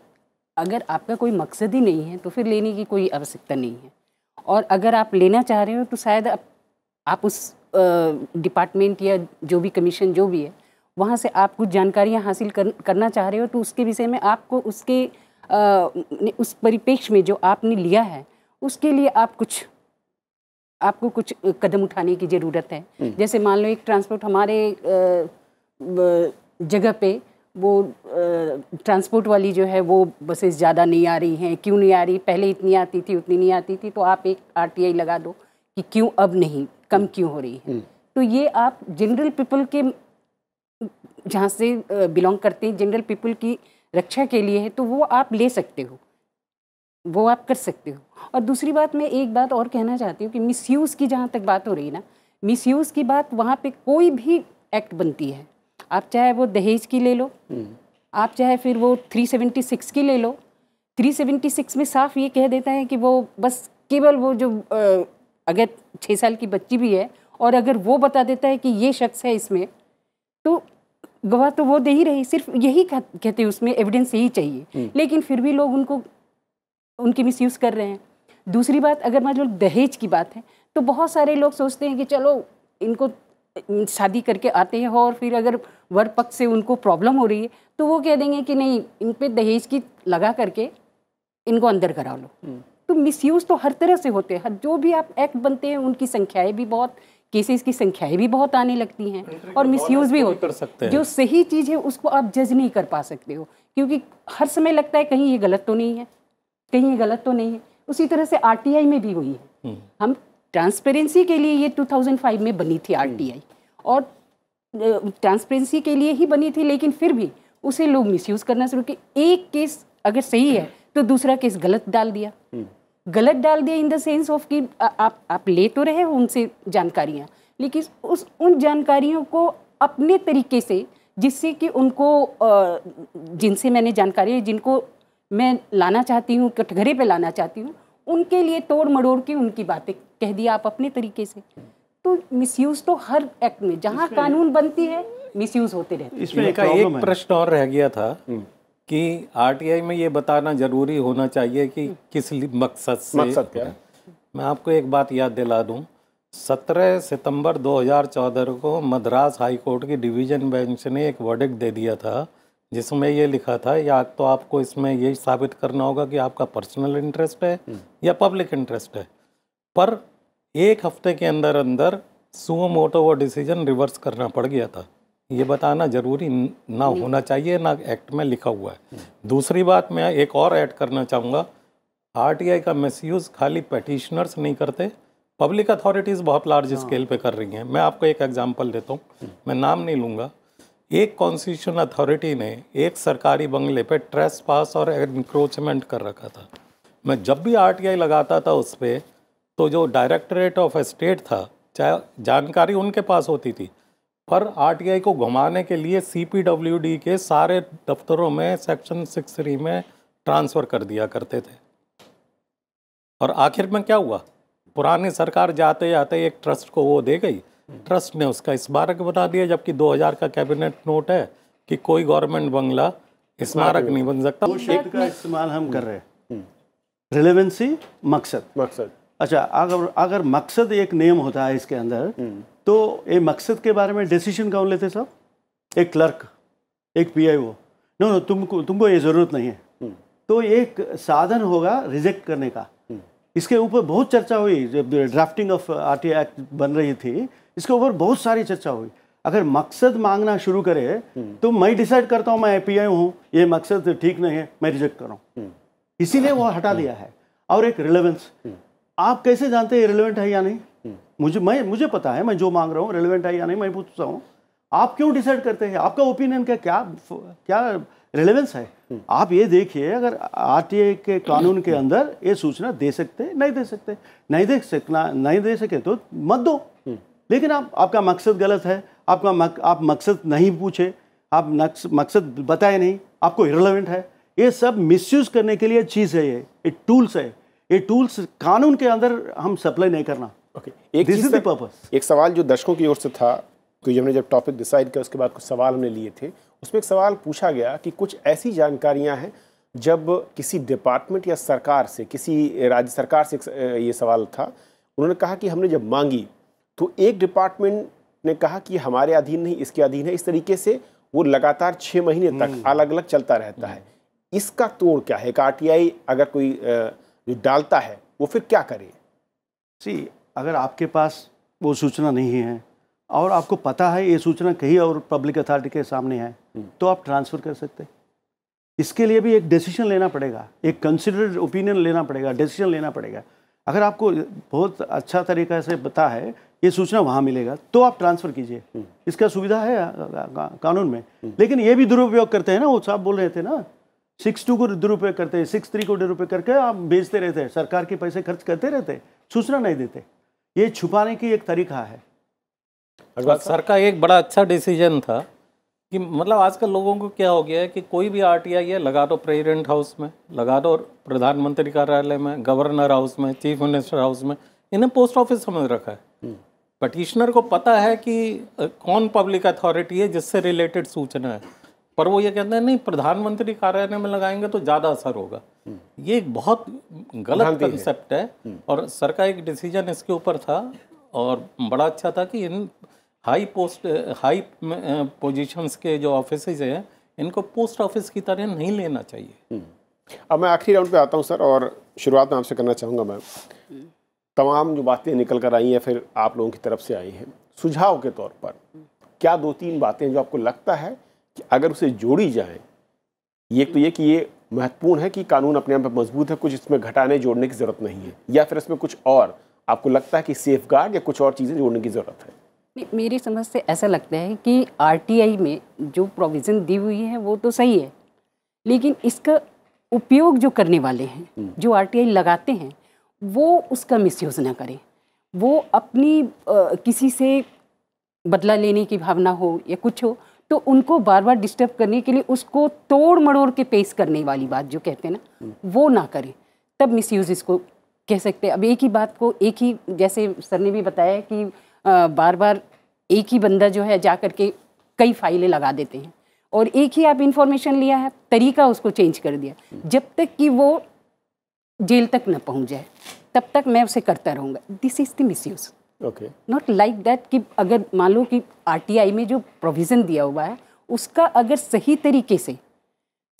अगर आपका कोई मकसद ही नहीं है तो फिर लेने की कोई आवश्यकता नहीं है और अगर आप लेना चाह रहे हो तो शायद आप, आप उस डिपार्टमेंट या जो भी कमीशन जो भी है वहाँ से आप कुछ जानकारियाँ हासिल कर, करना चाह रहे हो तो उसके विषय में आपको उसके आ, उस परिपेक्ष में जो आपने लिया है उसके लिए आप कुछ आपको कुछ कदम उठाने की ज़रूरत है हम्म। जैसे मान लो एक ट्रांसपोर्ट हमारे जगह पे वो ट्रांसपोर्ट वाली जो है वो बसेस ज़्यादा नहीं आ रही हैं क्यों नहीं आ रही पहले इतनी आती थी उतनी नहीं आती थी तो आप एक आरटीआई लगा दो कि क्यों अब नहीं कम हम्म। क्यों हो रही है हम्म। तो ये आप जनरल पीपल के जहाँ से बिलोंग करते हैं जनरल पीपल की रक्षा के लिए है तो वो आप ले सकते हो वो आप कर सकते हो और दूसरी बात मैं एक बात और कहना चाहती हूँ कि मिसयूज़ की जहाँ तक बात हो रही है ना मिसयूज़ की बात वहाँ पे कोई भी एक्ट बनती है आप चाहे वो दहेज की ले लो हम्म। आप चाहे फिर वो 376 की ले लो 376 में साफ ये कह देता है कि वो बस केवल वो जो अगर छः साल की बच्ची भी है और अगर वो बता देता है कि ये शख्स है इसमें तो गवाह तो वो दे ही रही सिर्फ यही कहते उसमें एविडेंस यही चाहिए हम्म। लेकिन फिर भी लोग उनको उनकी मिसयूज़ कर रहे हैं दूसरी बात अगर मान लो दहेज की बात है तो बहुत सारे लोग सोचते हैं कि चलो इनको शादी करके आते हैं और फिर अगर वर पक्ष से उनको प्रॉब्लम हो रही है तो वो कह देंगे कि नहीं इन पर दहेज की लगा करके इनको अंदर करा लो हम्म। तो मिसयूज़ तो हर तरह से होते हैं जो भी आप एक्ट बनते हैं उनकी संख्याएं भी बहुत केसेस की संख्याएं भी बहुत आने लगती हैं और मिसयूज भी हो कर सकते हैं जो सही चीज़ है उसको आप जज नहीं कर पा सकते हो क्योंकि हर समय लगता है कहीं ये गलत तो नहीं है कहीं ये गलत तो नहीं है उसी तरह से आर में भी हुई है हम्म। हम ट्रांसपेरेंसी के लिए ये 2005 में बनी थी आर हम्म। और ट्रांसपेरेंसी के लिए ही बनी थी लेकिन फिर भी उसे लोग मिसयूज़ करना शुरू किए एक केस अगर सही है हम्म। तो दूसरा केस गलत डाल दिया गलत डाल दिया इन द सेंस ऑफ कि आप आप ले तो रहे हो उनसे जानकारियाँ लेकिन उस उन जानकारियों को अपने तरीके से जिससे कि उनको जिनसे मैंने जानकारी जिनको मैं लाना चाहती हूँ कटघरे तो पे लाना चाहती हूँ उनके लिए तोड़ मड़ोड़ के उनकी बातें कह दिया आप अपने तरीके से तो मिस तो हर एक्ट में जहाँ कानून बनती है मिस होते रहते इसमें एक, प्रश्न और रह गया था हम्म। कि आरटीआई में ये बताना जरूरी होना चाहिए कि हम्म। किस मकसद से मकसद क्या मैं आपको एक बात याद दिला दूं 17 सितंबर 2014 को मद्रास हाई कोर्ट की डिवीजन बेंच ने एक वर्डिक्ट दे दिया था जिसमें ये लिखा था या तो आपको इसमें ये साबित करना होगा कि आपका पर्सनल इंटरेस्ट है हम्म। या पब्लिक इंटरेस्ट है पर एक हफ्ते के अंदर अंदर सुओ मोटो वो डिसीजन रिवर्स करना पड़ गया था ये बताना जरूरी ना हम्म। होना चाहिए ना एक्ट में लिखा हुआ है हम्म। दूसरी बात मैं एक और ऐड करना चाहूँगा आर का मिस खाली पटिशनर्स नहीं करते पब्लिक अथॉरिटीज़ बहुत लार्ज हाँ। स्केल पे कर रही हैं मैं आपको एक एग्जांपल देता हूँ मैं नाम नहीं लूँगा एक कॉन्स्टिट्यूशन अथॉरिटी ने एक सरकारी बंगले पर ट्रेस पास और इंक्रोचमेंट कर रखा था मैं जब भी आर लगाता था उस पर तो जो डायरेक्टरेट ऑफ स्टेट था चाहे जानकारी उनके पास होती थी पर आर को घुमाने के लिए सी के सारे दफ्तरों में सेक्शन सिक्स थ्री में ट्रांसफ़र कर दिया करते थे और आखिर में क्या हुआ पुरानी सरकार जाते जाते एक ट्रस्ट को वो दे गई ट्रस्ट ने उसका स्मारक बना दिया जबकि 2000 का कैबिनेट नोट है कि कोई गवर्नमेंट बंगला स्मारक नहीं बन सकता दो शब्द का इस्तेमाल हम कर रहे हैं रिलेवेंसी हम्म। मकसद मकसद अच्छा अगर अगर मकसद एक नियम होता है इसके अंदर हम्म। तो ये मकसद के बारे में डिसीजन कौन लेते सब एक क्लर्क एक पी पीआईओ नो नो तुमको तुमको ये ज़रूरत नहीं है हम्म। तो एक साधन होगा रिजेक्ट करने का इसके ऊपर बहुत चर्चा हुई जब ड्राफ्टिंग ऑफ आर एक्ट बन रही थी इसके ऊपर बहुत सारी चर्चा हुई अगर मकसद मांगना शुरू करे तो मैं डिसाइड करता हूँ मैं ए हूँ ये मकसद ठीक नहीं है मैं रिजेक्ट कर रहा हूँ इसीलिए वो हटा हम्म। दिया है और एक रिलेवेंस हम्म। आप कैसे जानते हैं रिलेवेंट है या नहीं हम्म। मुझे मैं मुझे पता है मैं जो मांग रहा हूँ रिलेवेंट है या नहीं मैं पूछता हूँ आप क्यों डिसाइड करते हैं आपका ओपिनियन का क्या क्या रिलेवेंस है आप ये देखिए अगर आर के कानून के अंदर ये सूचना दे सकते नहीं दे सकते नहीं दे सकना नहीं दे सके तो मत दो लेकिन आप आपका मकसद गलत है आपका मक, आप मकसद नहीं पूछे आप नक्स मकसद बताए नहीं आपको इरेलीवेंट है ये सब मिसयूज़ करने के लिए चीज़ है ये ये टूल्स है ये टूल्स कानून के अंदर हम सप्लाई नहीं करना ओके okay. एक दिस इज पर्पस एक सवाल जो दर्शकों की ओर से था क्योंकि हमने जब टॉपिक डिसाइड किया उसके बाद कुछ सवाल हमने लिए थे उसमें एक सवाल पूछा गया कि कुछ ऐसी जानकारियां हैं जब किसी डिपार्टमेंट या सरकार से किसी राज्य सरकार से ये सवाल था उन्होंने कहा कि हमने जब मांगी तो एक डिपार्टमेंट ने कहा कि हमारे अधीन नहीं इसके अधीन है इस तरीके से वो लगातार छः महीने तक हम्म। अलग अलग चलता रहता है इसका तोड़ क्या है एक आर अगर कोई जो डालता है वो फिर क्या करे सी अगर आपके पास वो सूचना नहीं है और आपको पता है ये सूचना कहीं और पब्लिक अथॉरिटी के सामने है हम्म। तो आप ट्रांसफ़र कर सकते इसके लिए भी एक डिसीजन लेना पड़ेगा एक कंसिडर्ड ओपिनियन लेना पड़ेगा डिसीजन लेना पड़ेगा अगर आपको बहुत अच्छा तरीक़े से पता है ये सूचना वहाँ मिलेगा तो आप ट्रांसफ़र कीजिए इसका सुविधा है कानून में लेकिन ये भी दुरुपयोग करते हैं ना वो साहब बोल रहे थे ना सिक्स टू को दुरुपयोग करते हैं सिक्स थ्री को दुरुपयोग करके आप भेजते रहते हैं सरकार के पैसे खर्च करते रहते सूचना नहीं देते ये छुपाने की एक तरीका है सर का एक बड़ा अच्छा डिसीजन था कि मतलब आजकल लोगों को क्या हो गया है कि कोई भी आर टी आई है लगा दो प्रेजिडेंट हाउस में लगा दो प्रधानमंत्री कार्यालय में गवर्नर हाउस में चीफ मिनिस्टर हाउस में इन्हें पोस्ट ऑफिस समझ रखा है पटिशनर को पता है कि कौन पब्लिक अथॉरिटी है जिससे रिलेटेड सूचना है पर वो ये कहते हैं नहीं प्रधानमंत्री कार्यालय में लगाएंगे तो ज़्यादा असर होगा हम्म। ये एक बहुत गलत कंसेप्ट है, है। हम्म। और सर का एक डिसीजन इसके ऊपर था और बड़ा अच्छा था कि इन हाई पोस्ट हाई पोजीशंस के जो ऑफिस हैं इनको पोस्ट ऑफिस की तरह नहीं लेना चाहिए हम्म। अब मैं आखिरी राउंड पे आता हूँ सर और शुरुआत में आपसे करना चाहूँगा मैम तमाम जो बातें निकल कर आई हैं फिर आप लोगों की तरफ से आई हैं सुझाव के तौर पर क्या दो तीन बातें जो आपको लगता है कि अगर उसे जोड़ी जाए ये तो ये कि ये महत्वपूर्ण है कि कानून अपने आप में मजबूत है कुछ इसमें घटाने जोड़ने की ज़रूरत नहीं है या फिर इसमें कुछ और आपको लगता है कि सेफ गार्ड या कुछ और चीज़ें जोड़ने की ज़रूरत है मेरी समझ से ऐसा लगता है कि आर में जो प्रोविज़न दी हुई है वो तो सही है लेकिन इसका उपयोग जो करने वाले हैं हम्म। जो आर लगाते हैं वो उसका मिसयूज़ ना करें वो अपनी आ, किसी से बदला लेने की भावना हो या कुछ हो तो उनको बार बार डिस्टर्ब करने के लिए उसको तोड़ मड़ोड़ के पेश करने वाली बात जो कहते हैं ना हम्म। वो ना करें तब मिसयूज़ इसको कह सकते हैं अब एक ही बात को एक ही जैसे सर ने भी बताया कि आ, बार बार एक ही बंदा जो है जा कर के कई फाइलें लगा देते हैं और एक ही आप इन्फॉर्मेशन लिया है तरीका उसको चेंज कर दिया हम्म। जब तक कि वो जेल तक ना पहुंच जाए तब तक मैं उसे करता रहूंगा this is the misuse okay not like that कि अगर मान लो कि आर में जो प्रोविज़न दिया हुआ है उसका अगर सही तरीके से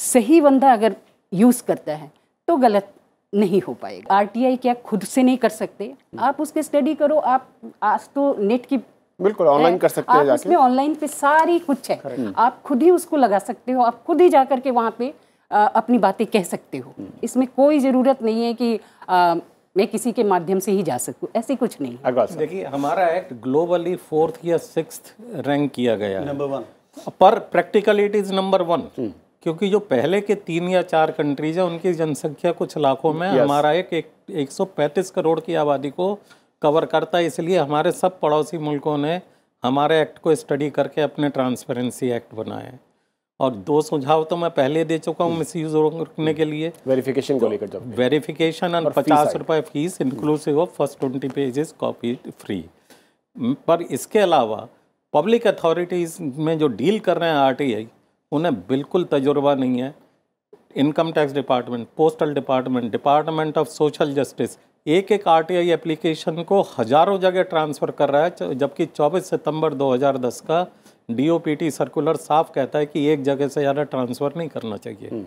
सही बंदा अगर यूज़ करता है तो गलत नहीं हो पाएगा आई क्या खुद से नहीं कर सकते आप उसके स्टडी करो आप आज तो नेट की बिल्कुल ऑनलाइन कर सकते हैं उसमें ऑनलाइन पे सारी कुछ है आप खुद ही उसको लगा सकते हो आप खुद ही जा करके वहाँ पे अपनी बातें कह सकते हो हम्म। इसमें कोई ज़रूरत नहीं है कि आ, मैं किसी के माध्यम से ही जा सकूं ऐसी कुछ नहीं देखिए हमारा एक्ट ग्लोबली फोर्थ या सिक्स रैंक किया गया नंबर वन पर practical it is number one क्योंकि जो पहले के तीन या चार कंट्रीज हैं उनकी जनसंख्या कुछ लाखों में हमारा एक एक सौ पैंतीस करोड़ की आबादी को कवर करता है इसलिए हमारे सब पड़ोसी मुल्कों ने हमारे एक्ट को स्टडी करके अपने ट्रांसपेरेंसी एक्ट बनाए और दो सुझाव तो मैं पहले दे चुका हूँ मिस यूज रोकने के लिए वेरिफिकेशन को तो लेकर जब वेरिफिकेशन और पचास रुपये fees inclusive of first twenty pages copy free पर इसके अलावा पब्लिक अथॉरिटीज़ में जो डील कर रहे हैं आर उन्हें बिल्कुल तजुर्बा नहीं है income tax department postal department department of social justice एक एक आरटीआई एप्लीकेशन को हज़ारों जगह ट्रांसफ़र कर रहा है जबकि 24 सितंबर 2010 का डीओपीटी सर्कुलर साफ कहता है कि एक जगह से ज़्यादा ट्रांसफ़र नहीं करना चाहिए हम्म।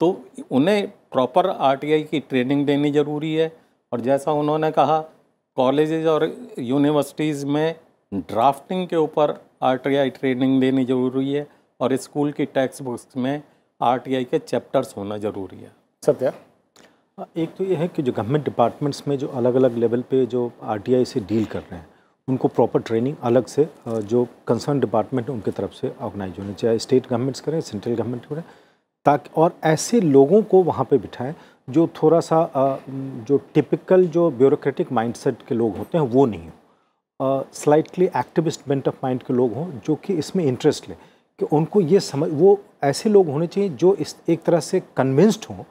तो उन्हें प्रॉपर आरटीआई की ट्रेनिंग देनी ज़रूरी है और जैसा उन्होंने कहा कॉलेज और यूनिवर्सिटीज़ में ड्राफ्टिंग के ऊपर आरटीआई ट्रेनिंग देनी ज़रूरी है और स्कूल की टेक्स्ट बुक्स में आरटीआई के चैप्टर्स होना ज़रूरी है सत्या एक तो यह है कि जो गवर्नमेंट डिपार्टमेंट्स में जो अलग अलग लेवल पे जो आरटीआई से डील कर रहे हैं उनको प्रॉपर ट्रेनिंग अलग से जो कंसर्न डिपार्टमेंट उनके तरफ से ऑर्गेनाइज होने चाहे स्टेट गवर्नमेंट्स करें सेंट्रल गवर्नमेंट करें ताकि और ऐसे लोगों को वहाँ पे बिठाएं जो थोड़ा सा जो टिपिकल जो ब्यूरोक्रेटिक माइंडसेट के लोग होते हैं वो नहीं slightly activist bent of mind के लोग हों जो कि इसमें इंटरेस्ट लें कि उनको ये समझ वो ऐसे लोग होने चाहिए जो इस एक तरह से कन्विंस्ड हों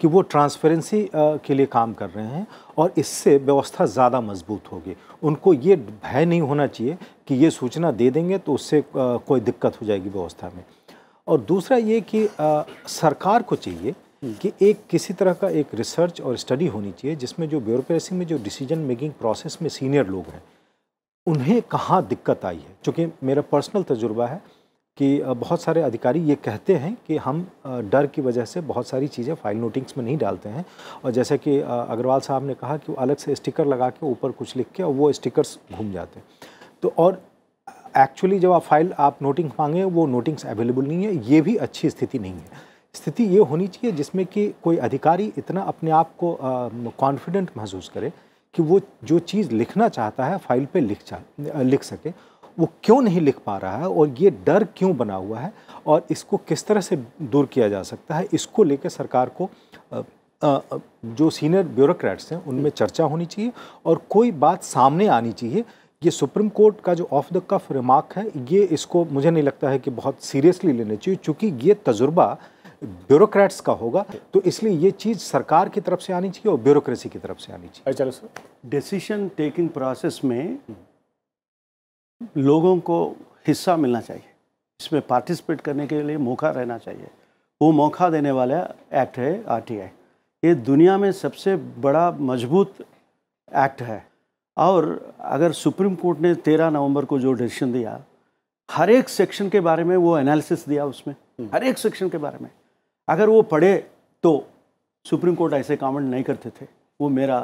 कि वो ट्रांसपेरेंसी के लिए काम कर रहे हैं और इससे व्यवस्था ज़्यादा मजबूत होगी उनको ये भय नहीं होना चाहिए कि ये सूचना दे देंगे तो उससे कोई दिक्कत हो जाएगी व्यवस्था में और दूसरा ये कि सरकार को चाहिए हम्म। कि एक किसी तरह का एक रिसर्च और स्टडी होनी चाहिए जिसमें जो ब्यूरोक्रेसी में जो डिसीजन मेकिंग प्रोसेस में सीनियर लोग हैं उन्हें कहाँ दिक्कत आई है चूँकि मेरा पर्सनल तजुर्बा है कि बहुत सारे अधिकारी ये कहते हैं कि हम डर की वजह से बहुत सारी चीज़ें फाइल नोटिंग्स में नहीं डालते हैं और जैसे कि अग्रवाल साहब ने कहा कि वो अलग से स्टिकर लगा के ऊपर कुछ लिख के और वो स्टिकर्स घूम जाते हैं तो और एक्चुअली जब आप फाइल आप नोटिंग मांगे वो नोटिंग्स अवेलेबल नहीं है ये भी अच्छी स्थिति नहीं है स्थिति ये होनी चाहिए जिसमें कि कोई अधिकारी इतना अपने आप को कॉन्फिडेंट महसूस करे कि वो जो चीज़ लिखना चाहता है फाइल पर लिख लिख सके वो क्यों नहीं लिख पा रहा है और ये डर क्यों बना हुआ है और इसको किस तरह से दूर किया जा सकता है इसको लेकर सरकार को जो सीनियर ब्यूरोक्रेट्स हैं उनमें चर्चा होनी चाहिए और कोई बात सामने आनी चाहिए ये सुप्रीम कोर्ट का जो ऑफ द कफ रिमार्क है ये इसको मुझे नहीं लगता है कि बहुत सीरियसली लेना चाहिए चूँकि ये तजुर्बा ब्यूरोक्रेट्स का होगा तो इसलिए ये चीज़ सरकार की तरफ से आनी चाहिए और ब्यूरोक्रेसी की तरफ से आनी चाहिए चलो अच्छा, सर डिसीशन टेकिंग प्रोसेस में लोगों को हिस्सा मिलना चाहिए इसमें पार्टिसिपेट करने के लिए मौका रहना चाहिए वो मौका देने वाला एक्ट है आरटीआई ये दुनिया में सबसे बड़ा मजबूत एक्ट है और अगर सुप्रीम कोर्ट ने तेरह नवंबर को जो डिसीजन दिया हर एक सेक्शन के बारे में वो एनालिसिस दिया उसमें हम्म। हर एक सेक्शन के बारे में अगर वो पढ़े तो सुप्रीम कोर्ट ऐसे कमेंट नहीं करते थे वो मेरा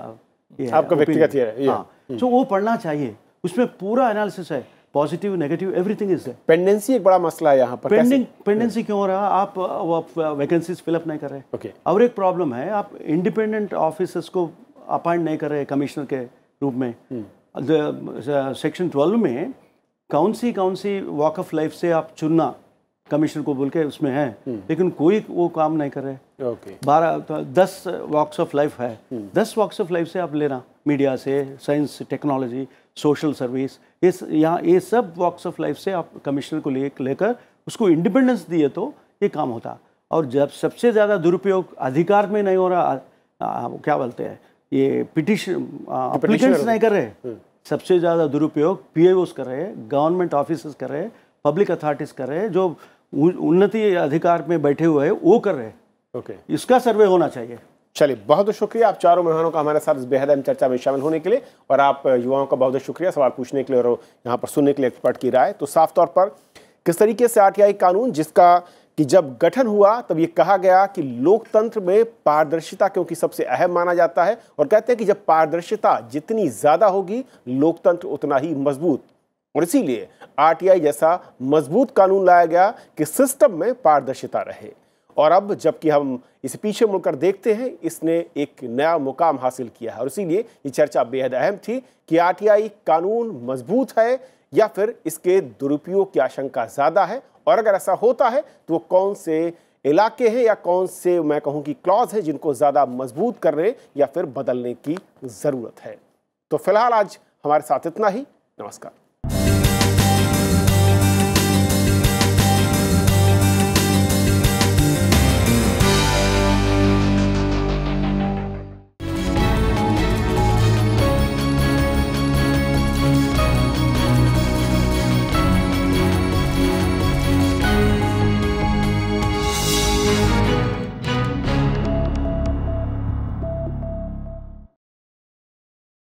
ये आपका व्यक्तिगत हाँ हम्म। तो वो पढ़ना चाहिए उसमें पूरा एनालिसिस है positive negative everything is pendency एक बड़ा मसला है यहाँ पर पेंडिंग पेंडेंसी क्यों हो रहा आप, आप वैकेंसीज फिलअप नहीं कर रहे ओके okay. और एक प्रॉब्लम है आप इंडिपेंडेंट ऑफिसर्स को अपॉइंट नहीं कर रहे कमिश्नर के रूप में सेक्शन hmm. ट्वेल्व uh, में कौन सी कौन सी वॉक ऑफ लाइफ से आप चुनना कमिश्नर को बोल के उसमें है hmm. लेकिन कोई वो काम नहीं कर रहे okay. बारह दस वॉक्स ऑफ लाइफ है hmm. दस वॉक्स ऑफ लाइफ से आप लेना मीडिया से साइंस टेक्नोलॉजी सोशल सर्विस ये यहाँ ये सब वॉक्स ऑफ लाइफ से आप कमिश्नर को ले लेकर उसको इंडिपेंडेंस दिए तो ये काम होता और जब सबसे ज़्यादा दुरुपयोग अधिकार में नहीं हो रहा आ, आ, क्या बोलते हैं ये पिटिशन अप्लीकेंट्स नहीं कर रहे हम्म। सबसे ज़्यादा दुरुपयोग पी कर रहे हैं गवर्नमेंट ऑफिस कर रहे हैं पब्लिक अथॉरिटीज़ कर रहे हैं जो उन्नति अधिकार में बैठे हुए हैं वो कर रहे हैं okay. इसका सर्वे होना चाहिए चलिए बहुत बहुत शुक्रिया आप चारों मेहमानों का हमारे साथ इस बेहद अहम चर्चा में शामिल होने के लिए और आप युवाओं का बहुत बहुत शुक्रिया सवाल पूछने के लिए और यहाँ पर सुनने के लिए एक्सपर्ट की राय तो साफ तौर पर किस तरीके से आरटीआई कानून जिसका कि जब गठन हुआ तब ये कहा गया कि लोकतंत्र में पारदर्शिता क्योंकि सबसे अहम माना जाता है और कहते हैं कि जब पारदर्शिता जितनी ज़्यादा होगी लोकतंत्र उतना ही मजबूत और इसीलिए आरटीआई जैसा मजबूत कानून लाया गया कि सिस्टम में पारदर्शिता रहे और अब जबकि हम इसे पीछे मुड़कर देखते हैं इसने एक नया मुकाम हासिल किया है और इसीलिए ये चर्चा बेहद अहम थी कि आरटीआई कानून मजबूत है या फिर इसके दुरुपयोग की आशंका ज़्यादा है और अगर ऐसा होता है तो वो कौन से इलाके हैं या कौन से मैं कहूँ कि क्लॉज हैं जिनको ज़्यादा मजबूत करने या फिर बदलने की ज़रूरत है तो फिलहाल आज हमारे साथ इतना ही नमस्कार